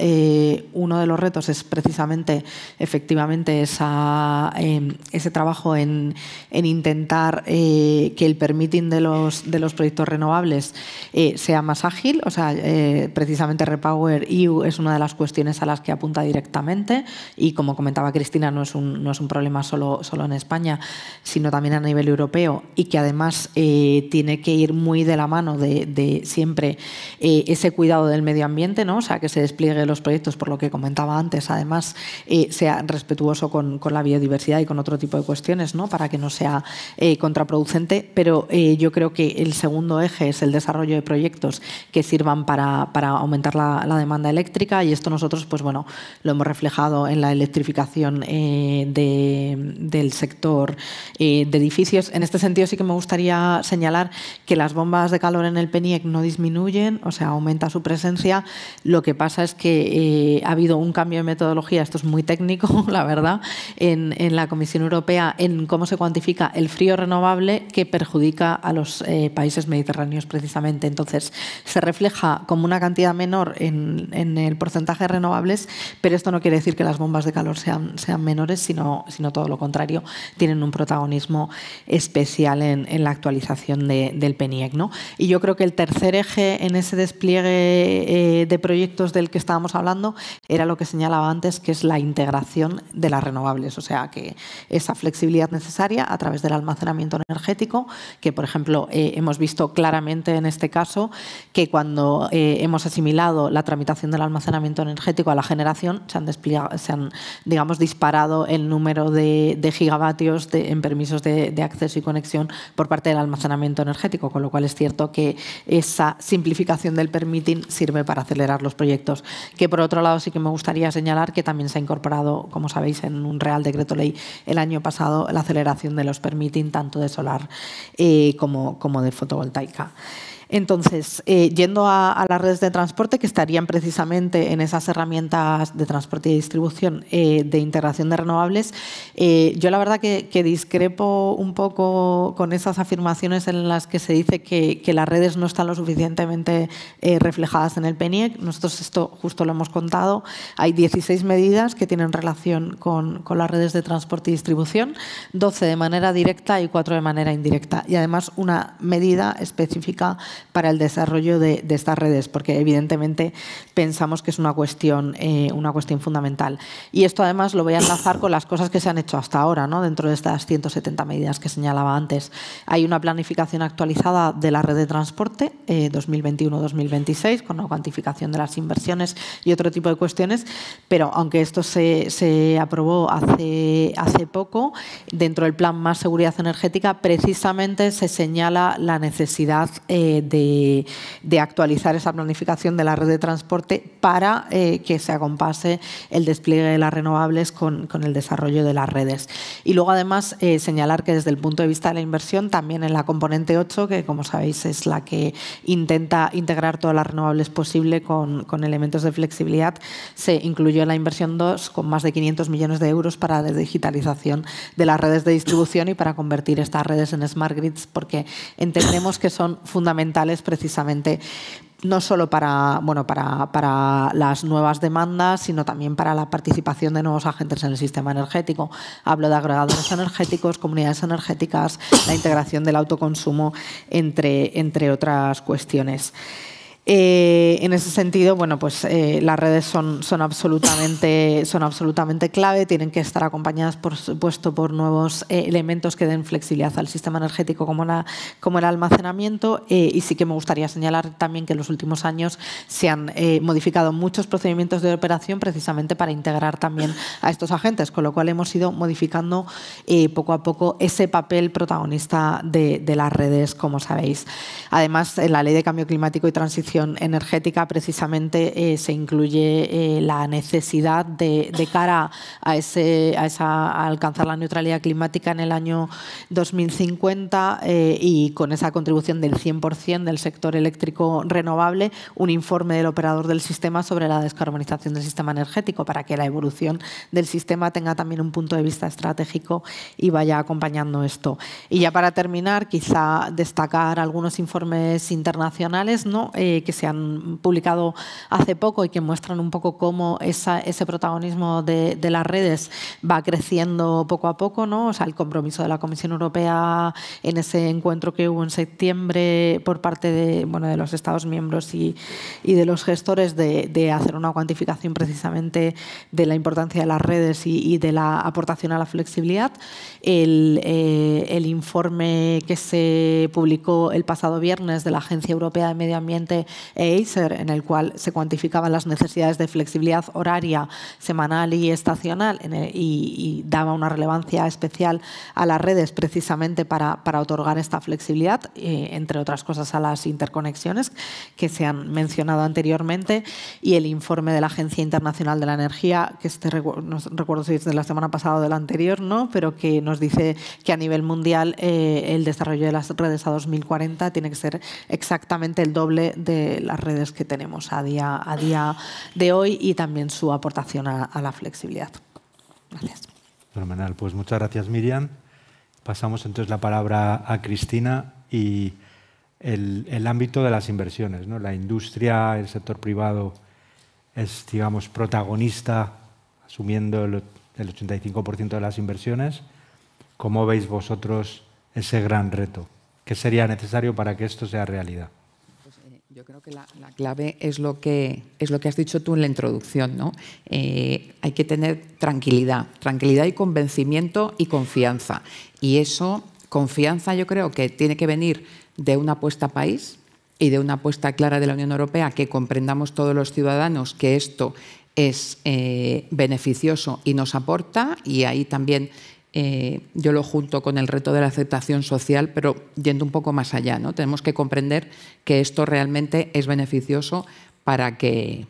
uno de los retos es precisamente, efectivamente, esa, em, ese trabajo en, intentar eh, que el permitting de los, de los proyectos renovables eh, sea más ágil. O sea, eh, precisamente Repower EU es una de las cuestiones a las que apunta directamente y, como comentaba Cristina, no es un, no es un problema solo, solo en España, sino también a nivel europeo y que además tiene que ir muy de la mano de, de siempre ese cuidado del medio ambiente, ¿no? o sea, que se despliegue los proyectos por lo que comentaba antes, además, eh, sea respetuoso con, la biodiversidad y con otro tipo de cuestiones, ¿no? para que no sea eh, contraproducente. Pero eh, yo creo que el segundo eje es el desarrollo de proyectos que sirvan para, aumentar la, demanda eléctrica y esto nosotros pues bueno, lo hemos reflejado en la electrificación del sector de edificios. En este sentido sí que me gustaría señalar que las bombas de calor en el PENIEC no disminuyen, o sea, aumenta su presencia. Lo que pasa es que ha habido un un cambio de metodología, esto es muy técnico, la verdad, en, la Comisión Europea en cómo se cuantifica el frío renovable que perjudica a los eh, países mediterráneos precisamente. Entonces, se refleja como una cantidad menor en, el porcentaje de renovables, pero esto no quiere decir que las bombas de calor sean, sean menores, sino, sino todo lo contrario, tienen un protagonismo especial en, la actualización del PENIEC. Y yo creo que el tercer eje en ese despliegue eh, de proyectos del que estábamos hablando era lo que señalaba antes, que es la integración de las renovables, o sea, que esa flexibilidad necesaria a través del almacenamiento energético, que por ejemplo eh, hemos visto claramente en este caso que cuando eh, hemos asimilado la tramitación del almacenamiento energético a la generación, se han, se han disparado el número de, gigavatios en permisos de, de acceso y conexión por parte del almacenamiento energético, con lo cual es cierto que esa simplificación del permitting sirve para acelerar los proyectos. Que por otro lado sí que me gusta gustaría señalar que también se ha incorporado, como sabéis, en un Real Decreto Ley el año pasado la aceleración de los permitting tanto de solar eh, como de fotovoltaica. Entonces, eh, yendo a, las redes de transporte, que estarían precisamente en esas herramientas de transporte y distribución eh, de integración de renovables, eh, yo la verdad que, discrepo un poco con esas afirmaciones en las que se dice que, las redes no están lo suficientemente reflejadas en el PENIEC. Nosotros esto justo lo hemos contado. Hay 16 medidas que tienen relación con, con las redes de transporte y distribución, 12 de manera directa y 4 de manera indirecta. Y además una medida específica para el desarrollo de, estas redes, porque evidentemente pensamos que es una cuestión, eh, una cuestión fundamental. Y esto además lo voy a enlazar con las cosas que se han hecho hasta ahora, ¿no? dentro de estas 170 medidas que señalaba antes. Hay una planificación actualizada de la red de transporte 2021-2026, eh, con la cuantificación de las inversiones y otro tipo de cuestiones, pero aunque esto se, aprobó hace, hace poco, dentro del plan Más Seguridad Energética, precisamente se señala la necesidad eh, de, actualizar esa planificación de la red de transporte para eh, que se acompase el despliegue de las renovables con, el desarrollo de las redes. Y luego, además, eh, señalar que desde el punto de vista de la inversión, también en la componente 8, que como sabéis es la que intenta integrar todas las renovables posible con, elementos de flexibilidad, se incluyó la inversión 2 con más de 500 millones de euros para la digitalización de las redes de distribución y para convertir estas redes en smart grids, porque entendemos que son fundamentales precisamente no solo para, bueno, para, las nuevas demandas, sino también para la participación de nuevos agentes en el sistema energético. Hablo de agregadores energéticos, comunidades energéticas, la integración del autoconsumo, entre, entre otras cuestiones. Eh, en ese sentido, bueno, pues eh, las redes son, absolutamente, son absolutamente clave, tienen que estar acompañadas, por supuesto, por nuevos eh, elementos que den flexibilidad al sistema energético como, el almacenamiento. y sí que me gustaría señalar también que en los últimos años se han modificado muchos procedimientos de operación precisamente para integrar también a estos agentes, con lo cual hemos ido modificando poco a poco ese papel protagonista de, de las redes, como sabéis. Además, en la Ley de Cambio Climático y Transición energética precisamente eh, se incluye eh, la necesidad de, cara a, ese, alcanzar la neutralidad climática en el año 2050 eh, y con esa contribución del 100% del sector eléctrico renovable, un informe del operador del sistema sobre la descarbonización del sistema energético para que la evolución del sistema tenga también un punto de vista estratégico y vaya acompañando esto. Y ya para terminar, quizá destacar algunos informes internacionales ¿no? que se han publicado hace poco y que muestran un poco cómo ese protagonismo de, las redes va creciendo poco a poco, ¿no? O sea, el compromiso de la Comisión Europea en ese encuentro que hubo en septiembre por parte de, bueno, de los Estados miembros y, de los gestores de, hacer una cuantificación precisamente de la importancia de las redes y, de la aportación a la flexibilidad. El, eh, el informe que se publicó el pasado viernes de la Agencia Europea de Medio Ambiente en el cual se cuantificaban las necesidades de flexibilidad horaria semanal y estacional y, daba una relevancia especial a las redes precisamente para, para otorgar esta flexibilidad, eh, entre otras cosas a las interconexiones que se han mencionado anteriormente y el informe de la Agencia Internacional de la Energía, que este, no recuerdo si es de la semana pasada o de la anterior, ¿no? pero que nos dice que a nivel mundial eh, el desarrollo de las redes a 2040 tiene que ser exactamente el doble de las redes que tenemos a día, a día de hoy y también su aportación a, la flexibilidad. Gracias. Fenomenal. Pues muchas gracias, Miriam. Pasamos entonces la palabra a Cristina y el, ámbito de las inversiones. La industria, el sector privado es, digamos, protagonista, asumiendo el, el 85% de las inversiones. ¿Cómo veis vosotros ese gran reto? ¿Qué sería necesario para que esto sea realidad? Yo creo que la, clave es lo que, es lo que has dicho tú en la introducción. ¿no? Eh, hay que tener tranquilidad, tranquilidad y convencimiento y confianza. Y eso, confianza yo creo que tiene que venir de una apuesta país y de una apuesta clara de la Unión Europea, que comprendamos todos los ciudadanos que esto es eh, beneficioso y nos aporta, y ahí también eh, yo lo junto con el reto de la aceptación social, pero yendo un poco más allá, Tenemos que comprender que esto realmente es beneficioso para que,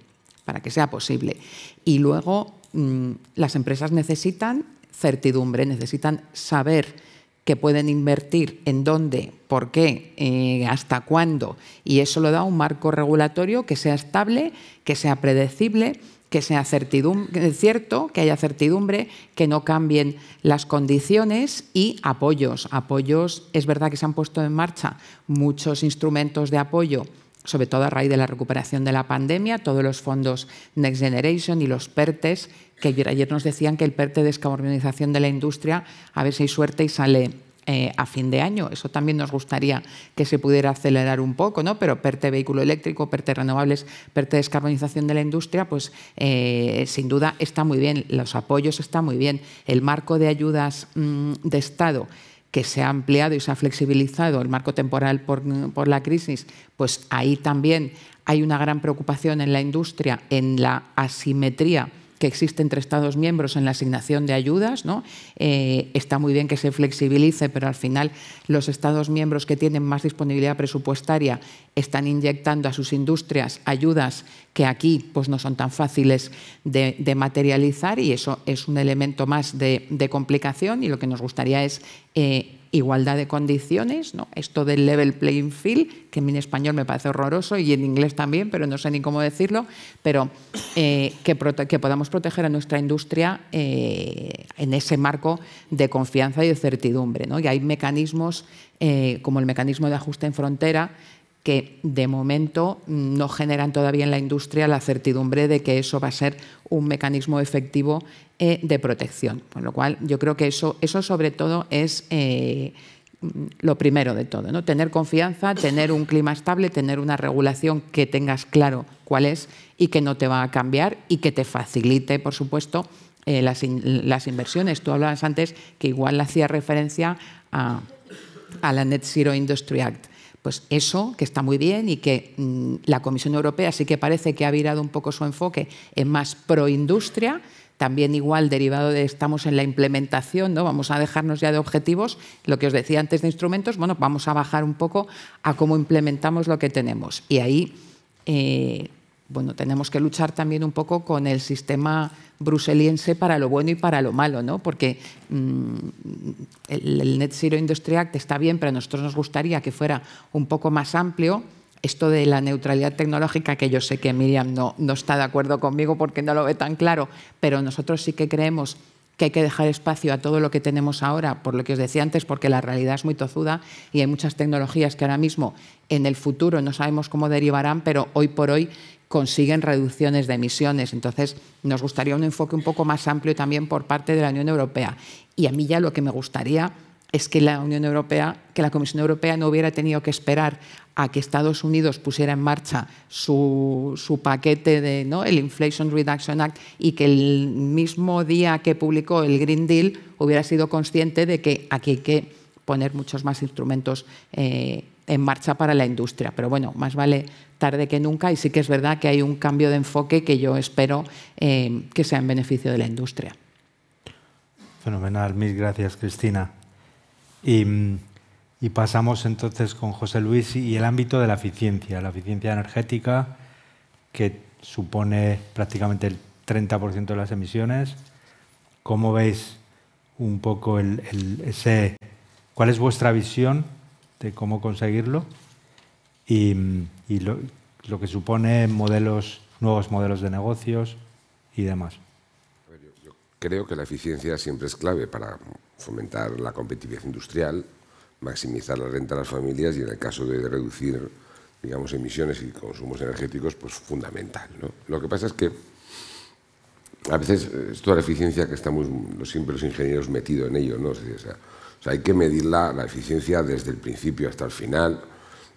sea posible. Y luego mm, las empresas necesitan certidumbre, necesitan saber que pueden invertir, en dónde, por qué, eh, hasta cuándo. Y eso lo da un marco regulatorio que sea estable, que sea predecible que sea certidumbre, cierto, que haya certidumbre, que no cambien las condiciones y apoyos. Apoyos, es verdad que se han puesto en marcha muchos instrumentos de apoyo sobre todo a raíz de la recuperación de la pandemia, todos los fondos Next Generation y los PERTES, que ayer nos decían que el PERTE de descarbonización de la industria, a veces hay suerte y sale eh, a fin de año. Eso también nos gustaría que se pudiera acelerar un poco, ¿no? Pero PERTE vehículo eléctrico, PERTE renovables, PERTE descarbonización de la industria, pues eh, sin duda está muy bien, los apoyos están muy bien, el marco de ayudas mm, de Estado que se ha ampliado y se ha flexibilizado el marco temporal mm, por la crisis, pues ahí también hay una gran preocupación en la industria en la asimetría que existe entre Estados miembros en la asignación de ayudas. ¿no? Eh, está muy bien que se flexibilice, pero al final los Estados miembros que tienen más disponibilidad presupuestaria están inyectando a sus industrias ayudas que aquí pues, no son tan fáciles de, materializar y eso es un elemento más de, complicación y lo que nos gustaría es eh, igualdad de condiciones, ¿no? esto del level playing field, que en español me parece horroroso y en inglés también, pero no sé ni cómo decirlo, pero eh, que, podamos proteger a nuestra industria eh, en ese marco de confianza y de certidumbre. Y hay mecanismos eh, como el mecanismo de ajuste en frontera que de momento no generan todavía en la industria la certidumbre de que eso va a ser un mecanismo efectivo eh, de protección. Con lo cual, yo creo que eso, eso sobre todo es eh, lo primero de todo, ¿no? tener confianza, tener un clima estable, tener una regulación que tengas claro cuál es y que no te va a cambiar y que te facilite, por supuesto, eh, las, inversiones. Tú hablabas antes que igual hacía referencia a, la Net Zero Industry Act. Pues eso, que está muy bien y que mm, la Comisión Europea sí que parece que ha virado un poco su enfoque en más proindustria, industria también igual derivado de estamos en la implementación, ¿no? vamos a dejarnos ya de objetivos, lo que os decía antes de instrumentos, bueno, vamos a bajar un poco a cómo implementamos lo que tenemos. Y ahí, eh, bueno, tenemos que luchar también un poco con el sistema bruseliense para lo bueno y para lo malo, ¿no? porque mm, el, el Net Zero Industry Act está bien, pero a nosotros nos gustaría que fuera un poco más amplio esto de la neutralidad tecnológica, que yo sé que Miriam no, no está de acuerdo conmigo porque no lo ve tan claro, pero nosotros sí que creemos que hay que dejar espacio a todo lo que tenemos ahora, por lo que os decía antes, porque la realidad es muy tozuda y hay muchas tecnologías que ahora mismo, en el futuro, no sabemos cómo derivarán, pero hoy por hoy consiguen reducciones de emisiones. Entonces, nos gustaría un enfoque un poco más amplio también por parte de la Unión Europea. Y a mí ya lo que me gustaría es que la Unión Europea, que la Comisión Europea no hubiera tenido que esperar a que Estados Unidos pusiera en marcha su, paquete de ¿no? el Inflation Reduction Act y que el mismo día que publicó el Green Deal hubiera sido consciente de que aquí hay que poner muchos más instrumentos eh, en marcha para la industria. Pero bueno, más vale tarde que nunca y sí que es verdad que hay un cambio de enfoque que yo espero eh, que sea en beneficio de la industria. Fenomenal, mil gracias Cristina. Mm, y, pasamos entonces con José Luis y el ámbito de la eficiencia, la eficiencia energética, que supone prácticamente el 30% de las emisiones. ¿Cómo veis un poco ese, cuál es vuestra visión de cómo conseguirlo y, mm, lo, que supone modelos, nuevos modelos de negocios y demás? Yo creo que la eficiencia siempre es clave para fomentar la competitividad industrial, maximizar la renta de las familias y en el caso de reducir digamos, emisiones y consumos energéticos, pues fundamental. Lo que pasa es que a veces eh, es toda la eficiencia que estamos los, siempre los ingenieros metidos en ello. ¿no? O sea, hay que medir la, eficiencia desde el principio hasta el final,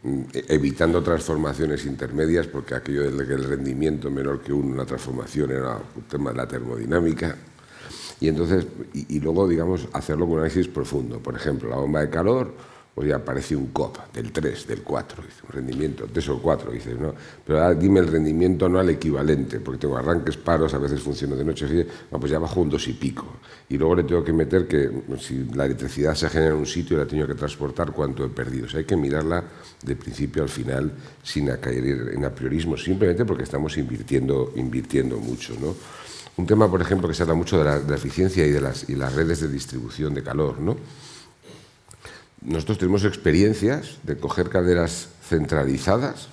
mm, e, evitando transformaciones intermedias, porque aquello del rendimiento menor que uno, una transformación era un tema de la termodinámica. Y entonces, y, luego, digamos, hacerlo con un análisis profundo. Por ejemplo, la bomba de calor ya aparece un COP del 3, del 4, dice, un rendimiento, 3 o 4, dices, ¿no? Pero dime el rendimiento no al equivalente, porque tengo arranques, paros, a veces funciona de noche, así, pues ya bajo un 2 y pico. Y luego le tengo que meter que si la electricidad se genera en un sitio, y la tengo que transportar, cuánto he perdido. O sea, hay que mirarla de principio al final sin caer en apriorismo, simplemente porque estamos invirtiendo, invirtiendo mucho, ¿no? Un tema, por ejemplo, que se habla mucho de la, de la eficiencia y de las, y las redes de distribución de calor, ¿no? nosotros tenemos experiencias de coger calderas centralizadas,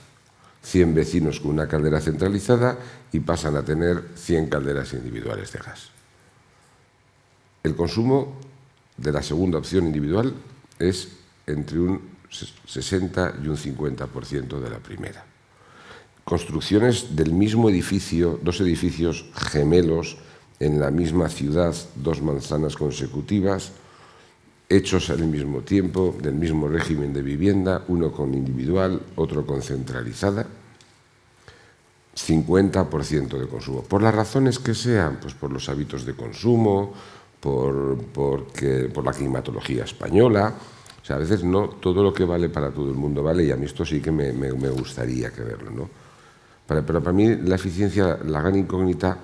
100 vecinos con una caldera centralizada y pasan a tener 100 calderas individuales de gas. El consumo de la segunda opción individual es entre un 60 y un 50% de la primera. Construcciones del mismo edificio, dos edificios gemelos en la misma ciudad, dos manzanas consecutivas, hechos al mismo tiempo, del mismo régimen de vivienda, uno con individual, otro con centralizada, 50% de consumo. Por las razones que sean, pues por los hábitos de consumo, por, la climatología española. O sea, a veces no todo lo que vale para todo el mundo vale y a mí esto sí que me, gustaría que verlo. pero para mí la eficiencia, la gran incógnita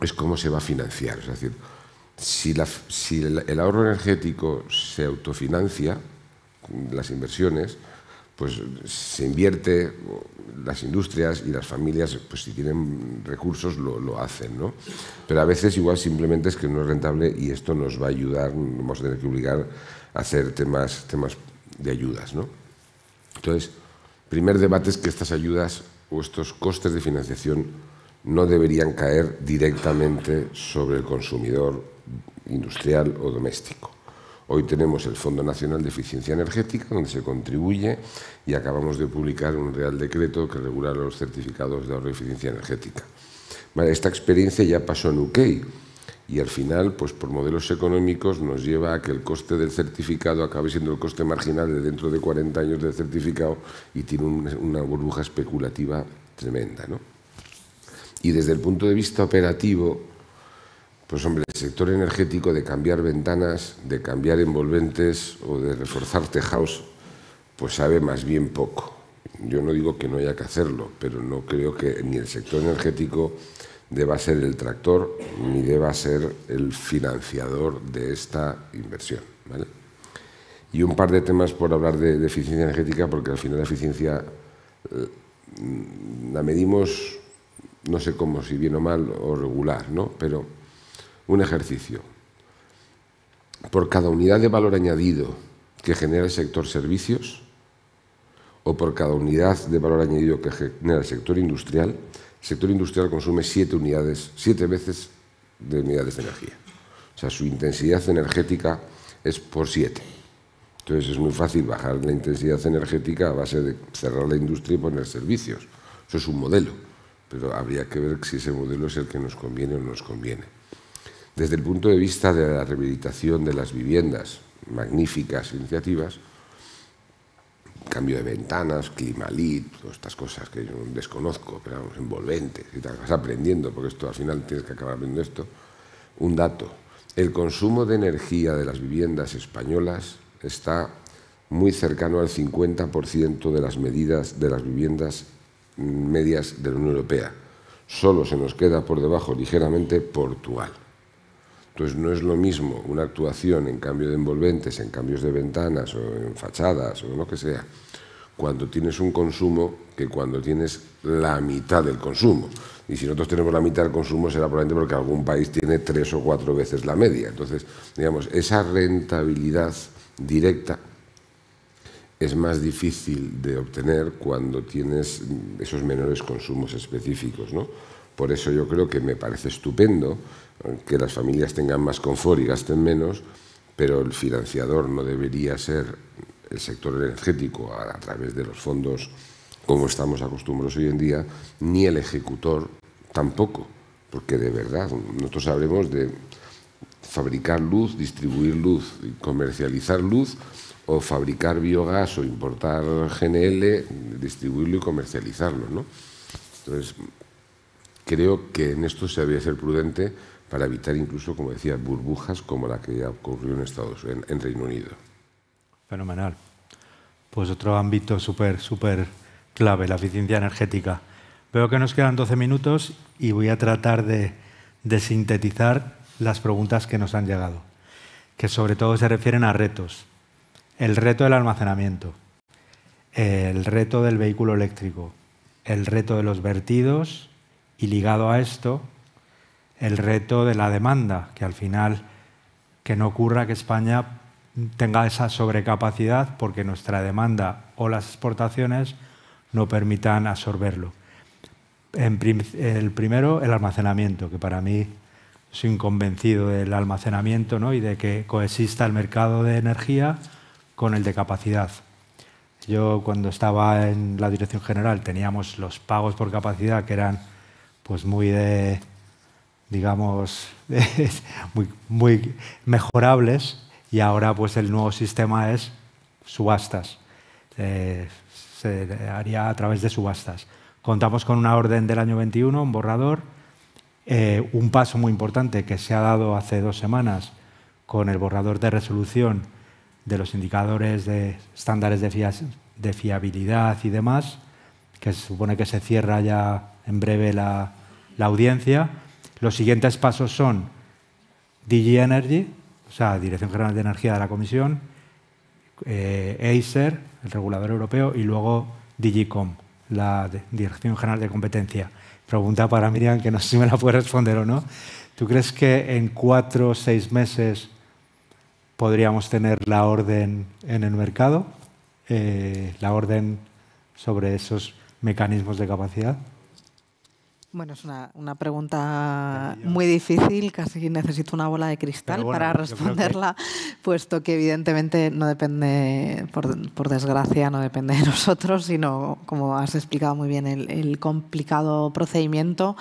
es cómo se va a financiar. Es decir, si, si el, ahorro energético se autofinancia, las inversiones, pues se invierte, las industrias y las familias, pues si tienen recursos lo, hacen, ¿no? Pero a veces igual simplemente es que no es rentable y esto nos va a ayudar, vamos a tener que obligar a hacer temas, temas de ayudas, ¿no? Entonces, primer debate es que estas ayudas o estos costes de financiación no deberían caer directamente sobre el consumidor industrial o doméstico. Hoy tenemos el Fondo Nacional de Eficiencia Energética, donde se contribuye, y acabamos de publicar un Real Decreto que regula los certificados de ahorro eficiencia energética. Esta experiencia ya pasó en UK y al final, pues por modelos económicos, nos lleva a que el coste del certificado acabe siendo el coste marginal de dentro de 40 años del certificado y tiene una burbuja especulativa tremenda. Y desde el punto de vista operativo, pues hombre, el sector energético de cambiar ventanas, de cambiar envolventes o de reforzar tejados, pues sabe más bien poco. Yo no digo que no haya que hacerlo, pero no creo que ni el sector energético deba ser el tractor ni deba ser el financiador de esta inversión. Y un par de temas por hablar de, eficiencia energética, porque al final la eficiencia eh, la medimos, no sé cómo, si bien o mal o regular, ¿no? pero un ejercicio. Por cada unidad de valor añadido que genera el sector servicios o por cada unidad de valor añadido que genera el sector industrial, el sector industrial consume siete, unidades, siete veces de unidades de energía. O sea, su intensidad energética es por siete. Entonces es muy fácil bajar la intensidad energética a base de cerrar la industria y poner servicios. Eso es un modelo, pero habría que ver si ese modelo es el que nos conviene o no nos conviene. Desde el punto de vista de la rehabilitación de las viviendas, magníficas iniciativas, cambio de ventanas, climalit, todas estas cosas que yo desconozco, pero vamos, envolventes, y tal, vas aprendiendo, porque esto al final tienes que acabar viendo esto. Un dato, el consumo de energía de las viviendas españolas está muy cercano al 50% de las medidas de las viviendas medias de la Unión Europea. Solo se nos queda por debajo ligeramente Portugal. Entonces pues no es lo mismo una actuación en cambio de envolventes, en cambios de ventanas o en fachadas o lo que sea, cuando tienes un consumo que cuando tienes la mitad del consumo. Y si nosotros tenemos la mitad del consumo será probablemente porque algún país tiene tres o cuatro veces la media. Entonces, digamos, esa rentabilidad directa es más difícil de obtener cuando tienes esos menores consumos específicos. ¿no? Por eso yo creo que me parece estupendo que las familias tengan más confort y gasten menos, pero el financiador no debería ser el sector energético a, través de los fondos como estamos acostumbrados hoy en día, ni el ejecutor tampoco, porque de verdad nosotros sabremos de fabricar luz, distribuir luz, comercializar luz o fabricar biogás o importar GNL, distribuirlo y comercializarlo, ¿no? Entonces, creo que en esto se debe ser prudente para evitar incluso, como decía, burbujas como la que ocurrió en, Estados, en, Reino Unido. Fenomenal. Pues otro ámbito súper, súper clave, la eficiencia energética. Veo que nos quedan 12 minutos y voy a tratar de sintetizar las preguntas que nos han llegado, que sobre todo se refieren a retos. El reto del almacenamiento, el reto del vehículo eléctrico, el reto de los vertidos y ligado a esto, el reto de la demanda, que al final que no ocurra que España tenga esa sobrecapacidad porque nuestra demanda o las exportaciones no permitan absorberlo. el primero, el almacenamiento, que para mí soy un convencido del almacenamiento ¿no? y de que coexista el mercado de energía con el de capacidad. Yo cuando estaba en la dirección general teníamos los pagos por capacidad que eran pues muy de digamos, muy, mejorables y ahora pues el nuevo sistema es subastas. Eh, se haría a través de subastas. Contamos con una orden del año 21, un borrador, eh, un paso muy importante que se ha dado hace dos semanas con el borrador de resolución de los indicadores de estándares de, fiabilidad y demás, que se supone que se cierra ya en breve la audiencia los siguientes pasos son DG Energy, o sea, Dirección General de Energía de la Comisión, eh, ACER, el regulador europeo, y luego Digicom, la Dirección General de Competencia. Pregunta para Miriam, que no sé si me la puede responder o no. ¿Tú crees que en cuatro o seis meses podríamos tener la orden en el mercado? Eh, la orden sobre esos mecanismos de capacidad? Bueno, es una, pregunta muy difícil, casi necesito una bola de cristal para responderla, puesto que evidentemente no depende, por, desgracia, no depende de nosotros, sino, como has explicado muy bien, el, complicado procedimiento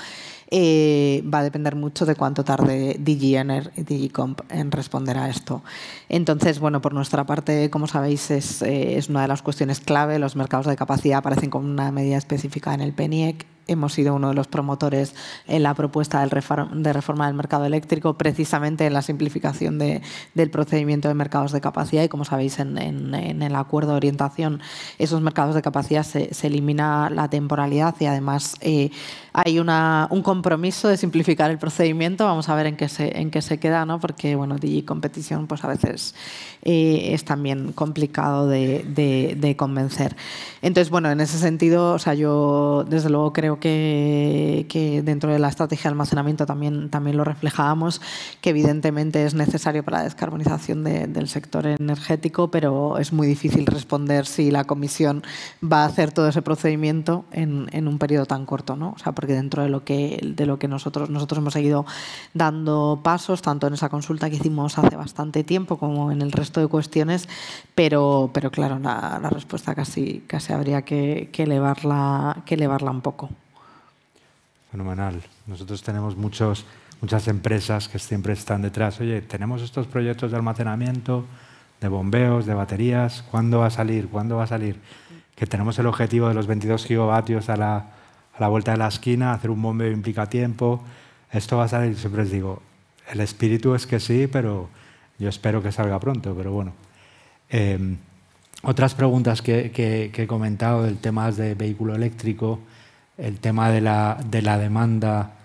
eh, va a depender mucho de cuánto tarde DigiEner y DigiComp en responder a esto. Entonces, bueno, por nuestra parte, como sabéis, es, eh, es una de las cuestiones clave. Los mercados de capacidad aparecen con una medida específica en el PENIEC hemos sido uno de los promotores en la propuesta de reforma del mercado eléctrico, precisamente en la simplificación del procedimiento de mercados de capacidad. Y como sabéis, en, el acuerdo de orientación, esos mercados de capacidad se, elimina la temporalidad y además eh, hay un compromiso de simplificar el procedimiento. Vamos a ver en qué se, en qué se queda, ¿no? porque bueno, competición pues a veces eh, es también complicado de, de convencer. Entonces, bueno, en ese sentido, o sea, yo desde luego creo que, dentro de la estrategia de almacenamiento también, también lo reflejábamos, que evidentemente es necesario para la descarbonización del sector energético, pero es muy difícil responder si la Comisión va a hacer todo ese procedimiento en, un periodo tan corto, ¿no? O sea, porque dentro de lo que, de lo que nosotros, nosotros hemos seguido dando pasos, tanto en esa consulta que hicimos hace bastante tiempo como en el resto de cuestiones, pero, pero claro, la, respuesta casi, casi habría que, elevarla, que elevarla un poco. Fenomenal. Nosotros tenemos muchos, muchas empresas que siempre están detrás. Oye, tenemos estos proyectos de almacenamiento, de bombeos, de baterías. ¿Cuándo va a salir? ¿Cuándo va a salir? Que tenemos el objetivo de los 22 gigavatios a la, a la vuelta de la esquina. Hacer un bombeo implica tiempo. Esto va a salir. Siempre les digo, el espíritu es que sí, pero yo espero que salga pronto. Pero bueno. Em, otras preguntas que, que, que, he comentado del tema de vehículo eléctrico el tema de la, de la demanda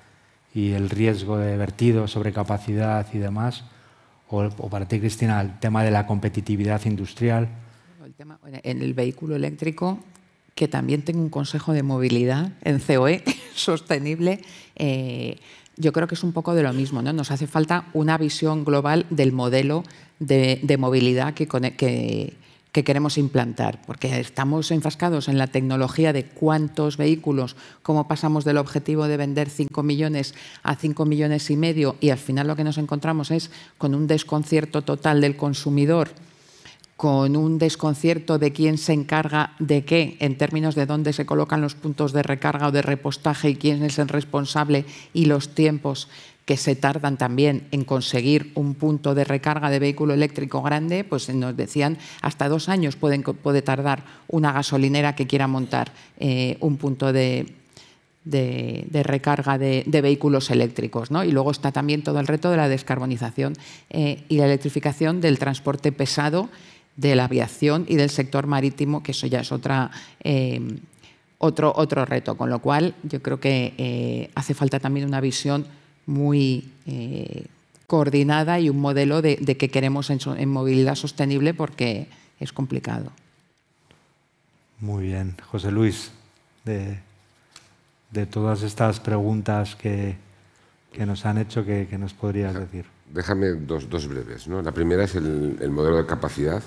y el riesgo de vertido, sobrecapacidad y demás, o, para ti, Cristina, el tema de la competitividad industrial. en el vehículo eléctrico, que también tengo un consejo de movilidad en COE sostenible, eh, yo creo que es un poco de lo mismo. ¿no? Nos hace falta una visión global del modelo de, movilidad que, que, que queremos implantar, porque estamos enfascados en la tecnología de cuántos vehículos, cómo pasamos del objetivo de vender 5 millones a 5 millones y medio y al final lo que nos encontramos es con un desconcierto total del consumidor, con un desconcierto de quién se encarga de qué en términos de dónde se colocan los puntos de recarga o de repostaje y quién es el responsable y los tiempos que se tardan también en conseguir un punto de recarga de vehículo eléctrico grande, pues nos decían hasta dos años puede tardar una gasolinera que quiera montar eh, un punto de, recarga de, vehículos eléctricos. Y luego está también todo el reto de la descarbonización eh, y la electrificación del transporte pesado, de la aviación y del sector marítimo, que eso ya es otra, eh, otro, otro reto. Con lo cual, yo creo que hace falta también una visión muy eh, coordinada y un modelo de, que queremos en, movilidad sostenible porque es complicado. Muy bien, José Luis, de, todas estas preguntas que, nos han hecho, ¿qué, nos podrías decir? Déjame dos, dos breves. La primera es el, modelo de capacidad.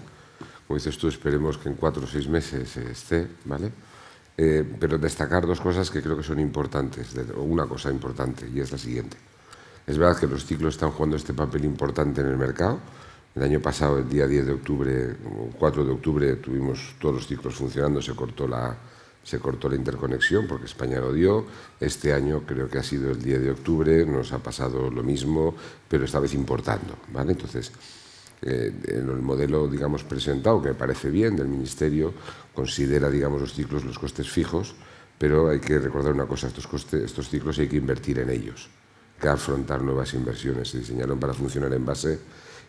Como dices tú, esperemos que en cuatro o seis meses esté, ¿vale? Eh, pero destacar dos cosas que creo que son importantes, o una cosa importante, y es la siguiente. Es verdad que los ciclos están jugando este papel importante en el mercado. El año pasado, el día 10 de octubre, 4 de octubre, tuvimos todos los ciclos funcionando, se cortó la, se cortó la interconexión porque España lo dio. Este año creo que ha sido el 10 de octubre, nos ha pasado lo mismo, pero esta vez importando. ¿vale? Entonces, eh, el modelo digamos, presentado, que me parece bien, del Ministerio, considera digamos, los ciclos los costes fijos, pero hay que recordar una cosa, estos, costes, estos ciclos hay que invertir en ellos afrontar nuevas inversiones. Se diseñaron para funcionar en base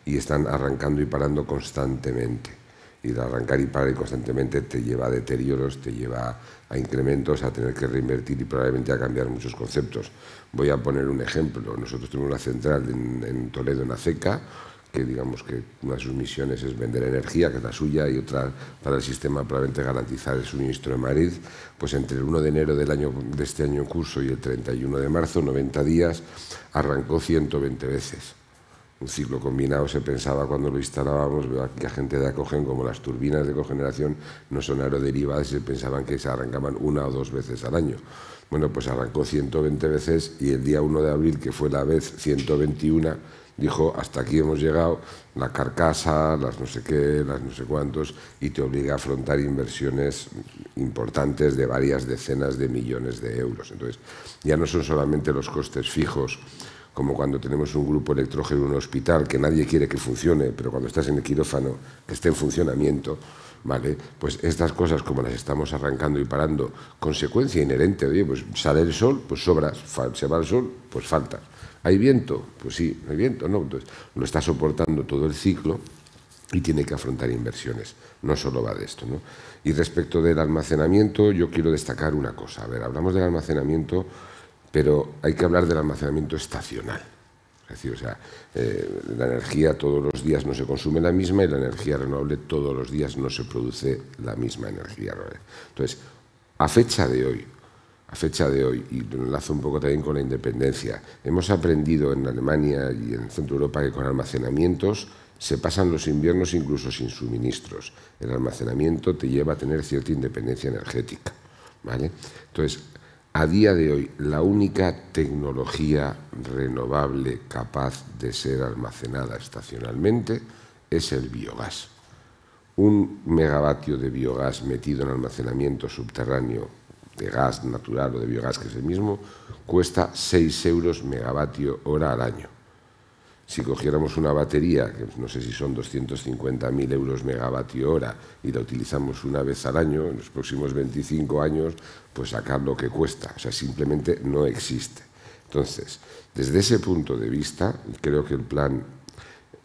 y están arrancando y parando constantemente. Y de arrancar y parar constantemente te lleva a deterioros, te lleva a incrementos, a tener que reinvertir y probablemente a cambiar muchos conceptos. Voy a poner un ejemplo. Nosotros tenemos una central en Toledo, en Aceca, que digamos que una de sus misiones es vender energía, que es la suya, y otra para el sistema probablemente garantizar el suministro de Madrid, pues entre el 1 de enero del año, de este año en curso y el 31 de marzo, 90 días, arrancó 120 veces. Un ciclo combinado se pensaba cuando lo instalábamos, veo aquí a gente de acogen, como las turbinas de cogeneración no son aeroderivadas, y se pensaban que se arrancaban una o dos veces al año. Bueno, pues arrancó 120 veces y el día 1 de abril, que fue la vez 121, dijo, hasta aquí hemos llegado, la carcasa, las no sé qué, las no sé cuántos, y te obliga a afrontar inversiones importantes de varias decenas de millones de euros. Entonces, ya no son solamente los costes fijos, como cuando tenemos un grupo electrógeno en un hospital que nadie quiere que funcione, pero cuando estás en el quirófano que esté en funcionamiento, ¿vale? Pues estas cosas como las estamos arrancando y parando, consecuencia inherente, oye, pues sale el sol, pues sobras, se va el sol, pues faltas. ¿Hay viento? Pues sí, hay viento, ¿no? Entonces, lo está soportando todo el ciclo y tiene que afrontar inversiones. No solo va de esto, ¿no? Y respecto del almacenamiento, yo quiero destacar una cosa. A ver, hablamos del almacenamiento, pero hay que hablar del almacenamiento estacional. Es decir, o sea, eh, la energía todos los días no se consume la misma y la energía renovable todos los días no se produce la misma energía Entonces, a fecha de hoy, a fecha de hoy, y lo enlazo un poco también con la independencia, hemos aprendido en Alemania y en el centro Europa que con almacenamientos se pasan los inviernos incluso sin suministros. El almacenamiento te lleva a tener cierta independencia energética. ¿vale? Entonces, a día de hoy, la única tecnología renovable capaz de ser almacenada estacionalmente es el biogás. Un megavatio de biogás metido en almacenamiento subterráneo de gas natural o de biogás, que es el mismo, cuesta 6 euros megavatio hora al año. Si cogiéramos una batería, que no sé si son 250.000 euros megavatio hora, y la utilizamos una vez al año, en los próximos 25 años, pues sacar lo que cuesta. O sea, simplemente no existe. Entonces, desde ese punto de vista, creo que el plan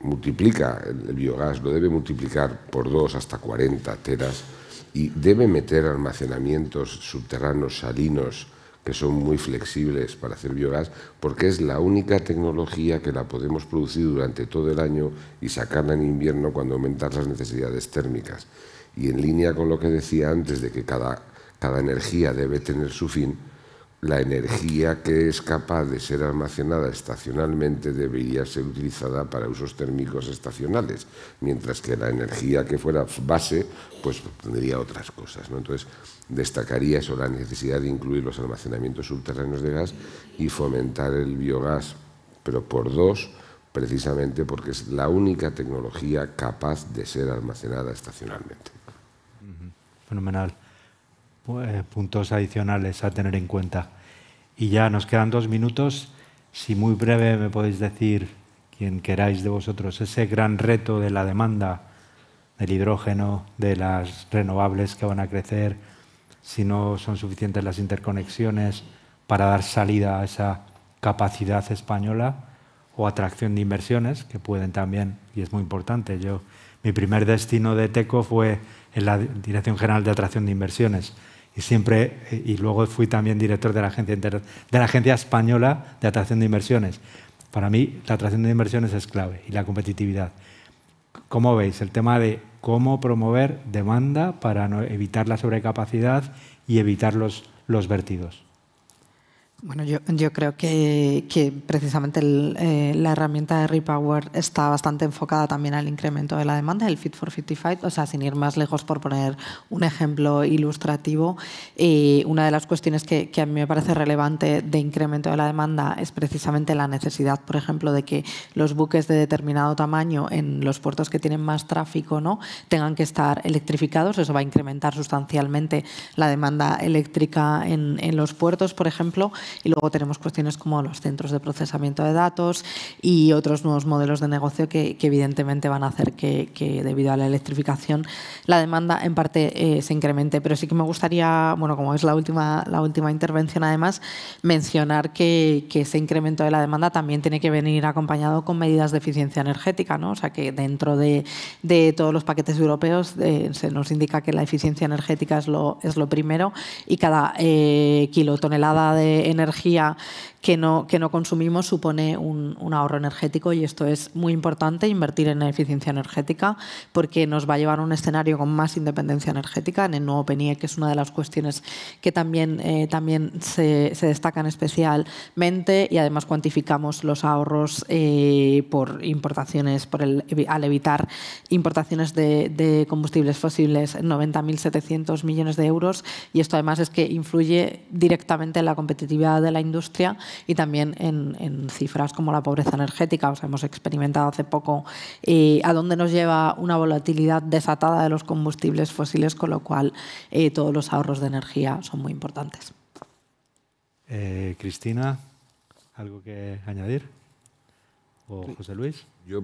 multiplica el biogás, lo debe multiplicar por 2 hasta 40 teras y debe meter almacenamientos subterráneos salinos que son muy flexibles para hacer biogás, porque es la única tecnología que la podemos producir durante todo el año y sacarla en invierno cuando aumentan las necesidades térmicas. Y en línea con lo que decía antes de que cada, cada energía debe tener su fin, la energía que es capaz de ser almacenada estacionalmente debería ser utilizada para usos térmicos estacionales, mientras que la energía que fuera base pues tendría otras cosas. ¿no? Entonces, destacaría eso, la necesidad de incluir los almacenamientos subterráneos de gas y fomentar el biogás, pero por dos, precisamente porque es la única tecnología capaz de ser almacenada estacionalmente. Fenomenal. Eh, puntos adicionales a tener en cuenta. Y ya nos quedan dos minutos. Si muy breve me podéis decir, quien queráis de vosotros, ese gran reto de la demanda del hidrógeno, de las renovables que van a crecer, si no son suficientes las interconexiones para dar salida a esa capacidad española o atracción de inversiones, que pueden también, y es muy importante. Yo, mi primer destino de TECO fue en la Dirección General de Atracción de Inversiones y siempre, y luego fui también director de la Agencia, de la Agencia Española de Atracción de Inversiones. Para mí, la atracción de inversiones es clave y la competitividad. ¿Cómo veis? El tema de cómo promover demanda para evitar la sobrecapacidad y evitar los vertidos. Bueno, yo, creo que, precisamente eh, la herramienta de Repower está bastante enfocada también al incremento de la demanda, el Fit for 55. O sea, sin ir más lejos, por poner un ejemplo ilustrativo, eh, una de las cuestiones que, a mí me parece relevante de incremento de la demanda es precisamente la necesidad, por ejemplo, de que los buques de determinado tamaño en los puertos que tienen más tráfico ¿no? tengan que estar electrificados. Eso va a incrementar sustancialmente la demanda eléctrica en los puertos, por ejemplo. Y luego tenemos cuestiones como los centros de procesamiento de datos y otros nuevos modelos de negocio que, evidentemente van a hacer que, debido a la electrificación la demanda en parte eh, se incremente. Pero sí que me gustaría, bueno, como es la última, la última intervención además, mencionar que, ese incremento de la demanda también tiene que venir acompañado con medidas de eficiencia energética, ¿no? O sea que dentro de, de todos los paquetes europeos eh, se nos indica que la eficiencia energética es lo, es lo primero y cada eh, kilotonelada de energía energía que no, que no consumimos supone un, ahorro energético y esto es muy importante, invertir en la eficiencia energética, porque nos va a llevar a un escenario con más independencia energética en el nuevo PENIE, que es una de las cuestiones que también, eh, también se, se, destacan especialmente y además cuantificamos los ahorros eh, por importaciones, por el, al evitar importaciones de, de combustibles fósiles, 90.700 millones de euros y esto además es que influye directamente en la competitividad de la industria y también en, cifras como la pobreza energética. O hemos experimentado hace poco eh, a dónde nos lleva una volatilidad desatada de los combustibles fósiles, con lo cual eh, todos los ahorros de energía son muy importantes. Eh, Cristina, ¿algo que añadir? ¿O José Luis? Yo,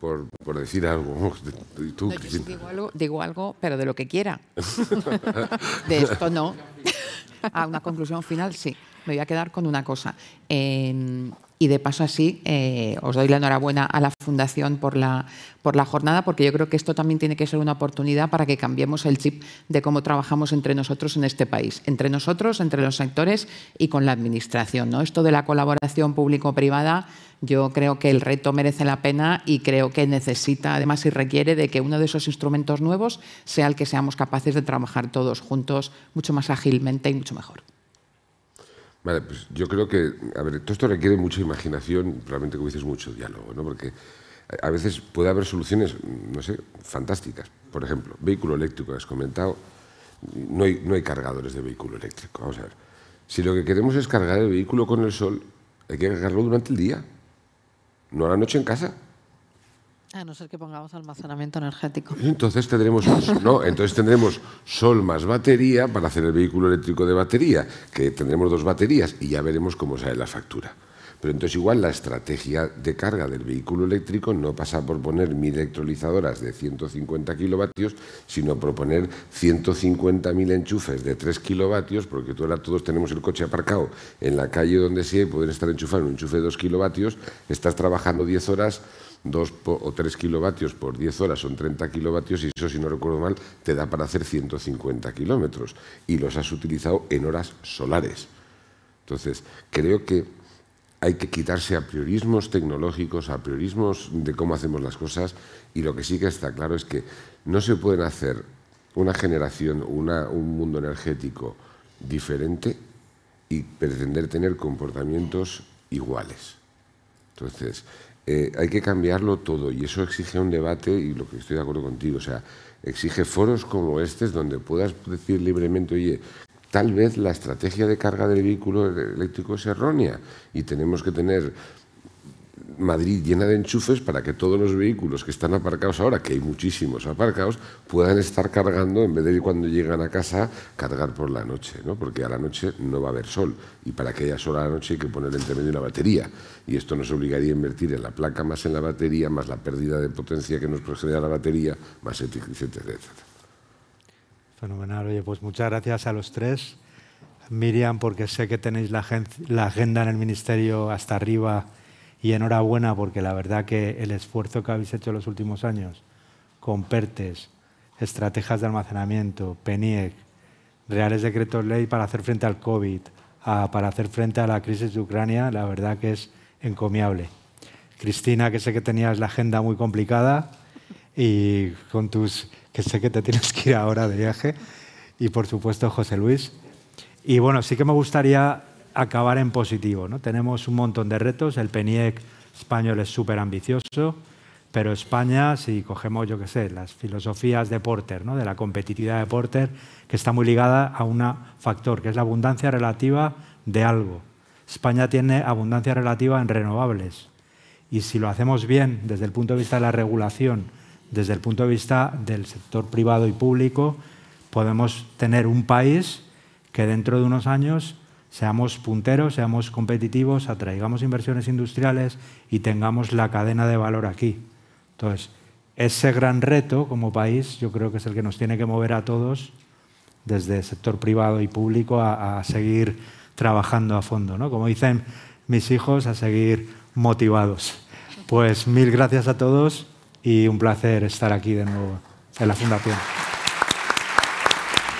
por, decir algo, tú, Cristina? algo, digo algo, pero de lo que quiera. de esto no. A una conclusión final, sí me voy a quedar con una cosa. Em, y de paso así eh, os doy la enhorabuena a la Fundación por la, por la jornada, porque yo creo que esto también tiene que ser una oportunidad para que cambiemos el chip de cómo trabajamos entre nosotros en este país, entre nosotros, entre los sectores y con la Administración. ¿no? Esto de la colaboración público-privada, yo creo que el reto merece la pena y creo que necesita, además, y requiere de que uno de esos instrumentos nuevos sea el que seamos capaces de trabajar todos juntos mucho más ágilmente y mucho mejor. Vale, pues yo creo que, a ver, todo esto requiere mucha imaginación, probablemente como dices, mucho diálogo, ¿no? Porque a veces puede haber soluciones, no sé, fantásticas. Por ejemplo, vehículo eléctrico, has comentado, no hay, no hay cargadores de vehículo eléctrico. Vamos a ver, si lo que queremos es cargar el vehículo con el sol, hay que cargarlo durante el día, no a la noche en casa. A no ser que pongamos almacenamiento energético. Entonces tendremos, no, entonces tendremos sol más batería para hacer el vehículo eléctrico de batería, que tendremos dos baterías y ya veremos cómo sale la factura. Pero entonces igual la estrategia de carga del vehículo eléctrico no pasa por poner mil electrolizadoras de 150 kilovatios, sino por poner 150.000 enchufes de 3 kilovatios, porque ahora todos tenemos el coche aparcado en la calle donde sea y pueden estar enchufando un enchufe de 2 kilovatios, estás trabajando 10 horas 2 o 3 kilovatios por 10 horas son 30 kilovatios y eso, si no recuerdo mal, te da para hacer 150 kilómetros y los has utilizado en horas solares. Entonces, creo que hay que quitarse a priorismos tecnológicos, a priorismos de cómo hacemos las cosas y lo que sí que está claro es que no se pueden hacer una generación, un mundo energético diferente y pretender tener comportamientos iguales. Entonces, eh, hay que cambiarlo todo y eso exige un debate y lo que estoy de acuerdo contigo, o sea, exige foros como este donde puedas decir libremente, oye, tal vez la estrategia de carga del vehículo eléctrico es errónea y tenemos que tener Madrid llena de enchufes para que todos los vehículos que están aparcados ahora, que hay muchísimos aparcados, puedan estar cargando en vez de cuando llegan a casa cargar por la noche, ¿no? porque a la noche no va a haber sol y para que haya sol a la noche hay que poner entre medio una batería y esto nos obligaría a invertir en la placa más en la batería, más la pérdida de potencia que nos procede a la batería, más etcétera, Fenomenal, oye, pues muchas gracias a los tres. Miriam, porque sé que tenéis la agenda en el Ministerio hasta arriba y enhorabuena porque la verdad que el esfuerzo que habéis hecho en los últimos años con PERTES, estrategias de almacenamiento, PENIEC, reales decretos ley para hacer frente al COVID, para hacer frente a la crisis de Ucrania, la verdad que es encomiable. Cristina, que sé que tenías la agenda muy complicada y con tus que sé que te tienes que ir ahora de viaje y por supuesto José Luis. Y bueno, sí que me gustaría acabar en positivo. ¿no? Tenemos un montón de retos, el PENIEC español es súper ambicioso, pero España, si cogemos, yo que sé, las filosofías de Porter, ¿no? de la competitividad de Porter, que está muy ligada a un factor, que es la abundancia relativa de algo. España tiene abundancia relativa en renovables. Y si lo hacemos bien desde el punto de vista de la regulación, desde el punto de vista del sector privado y público, podemos tener un país que dentro de unos años seamos punteros, seamos competitivos, atraigamos inversiones industriales y tengamos la cadena de valor aquí. Entonces, ese gran reto como país yo creo que es el que nos tiene que mover a todos, desde el sector privado y público, a, a seguir trabajando a fondo. ¿no? Como dicen mis hijos, a seguir motivados. Pues mil gracias a todos y un placer estar aquí de nuevo en la Fundación.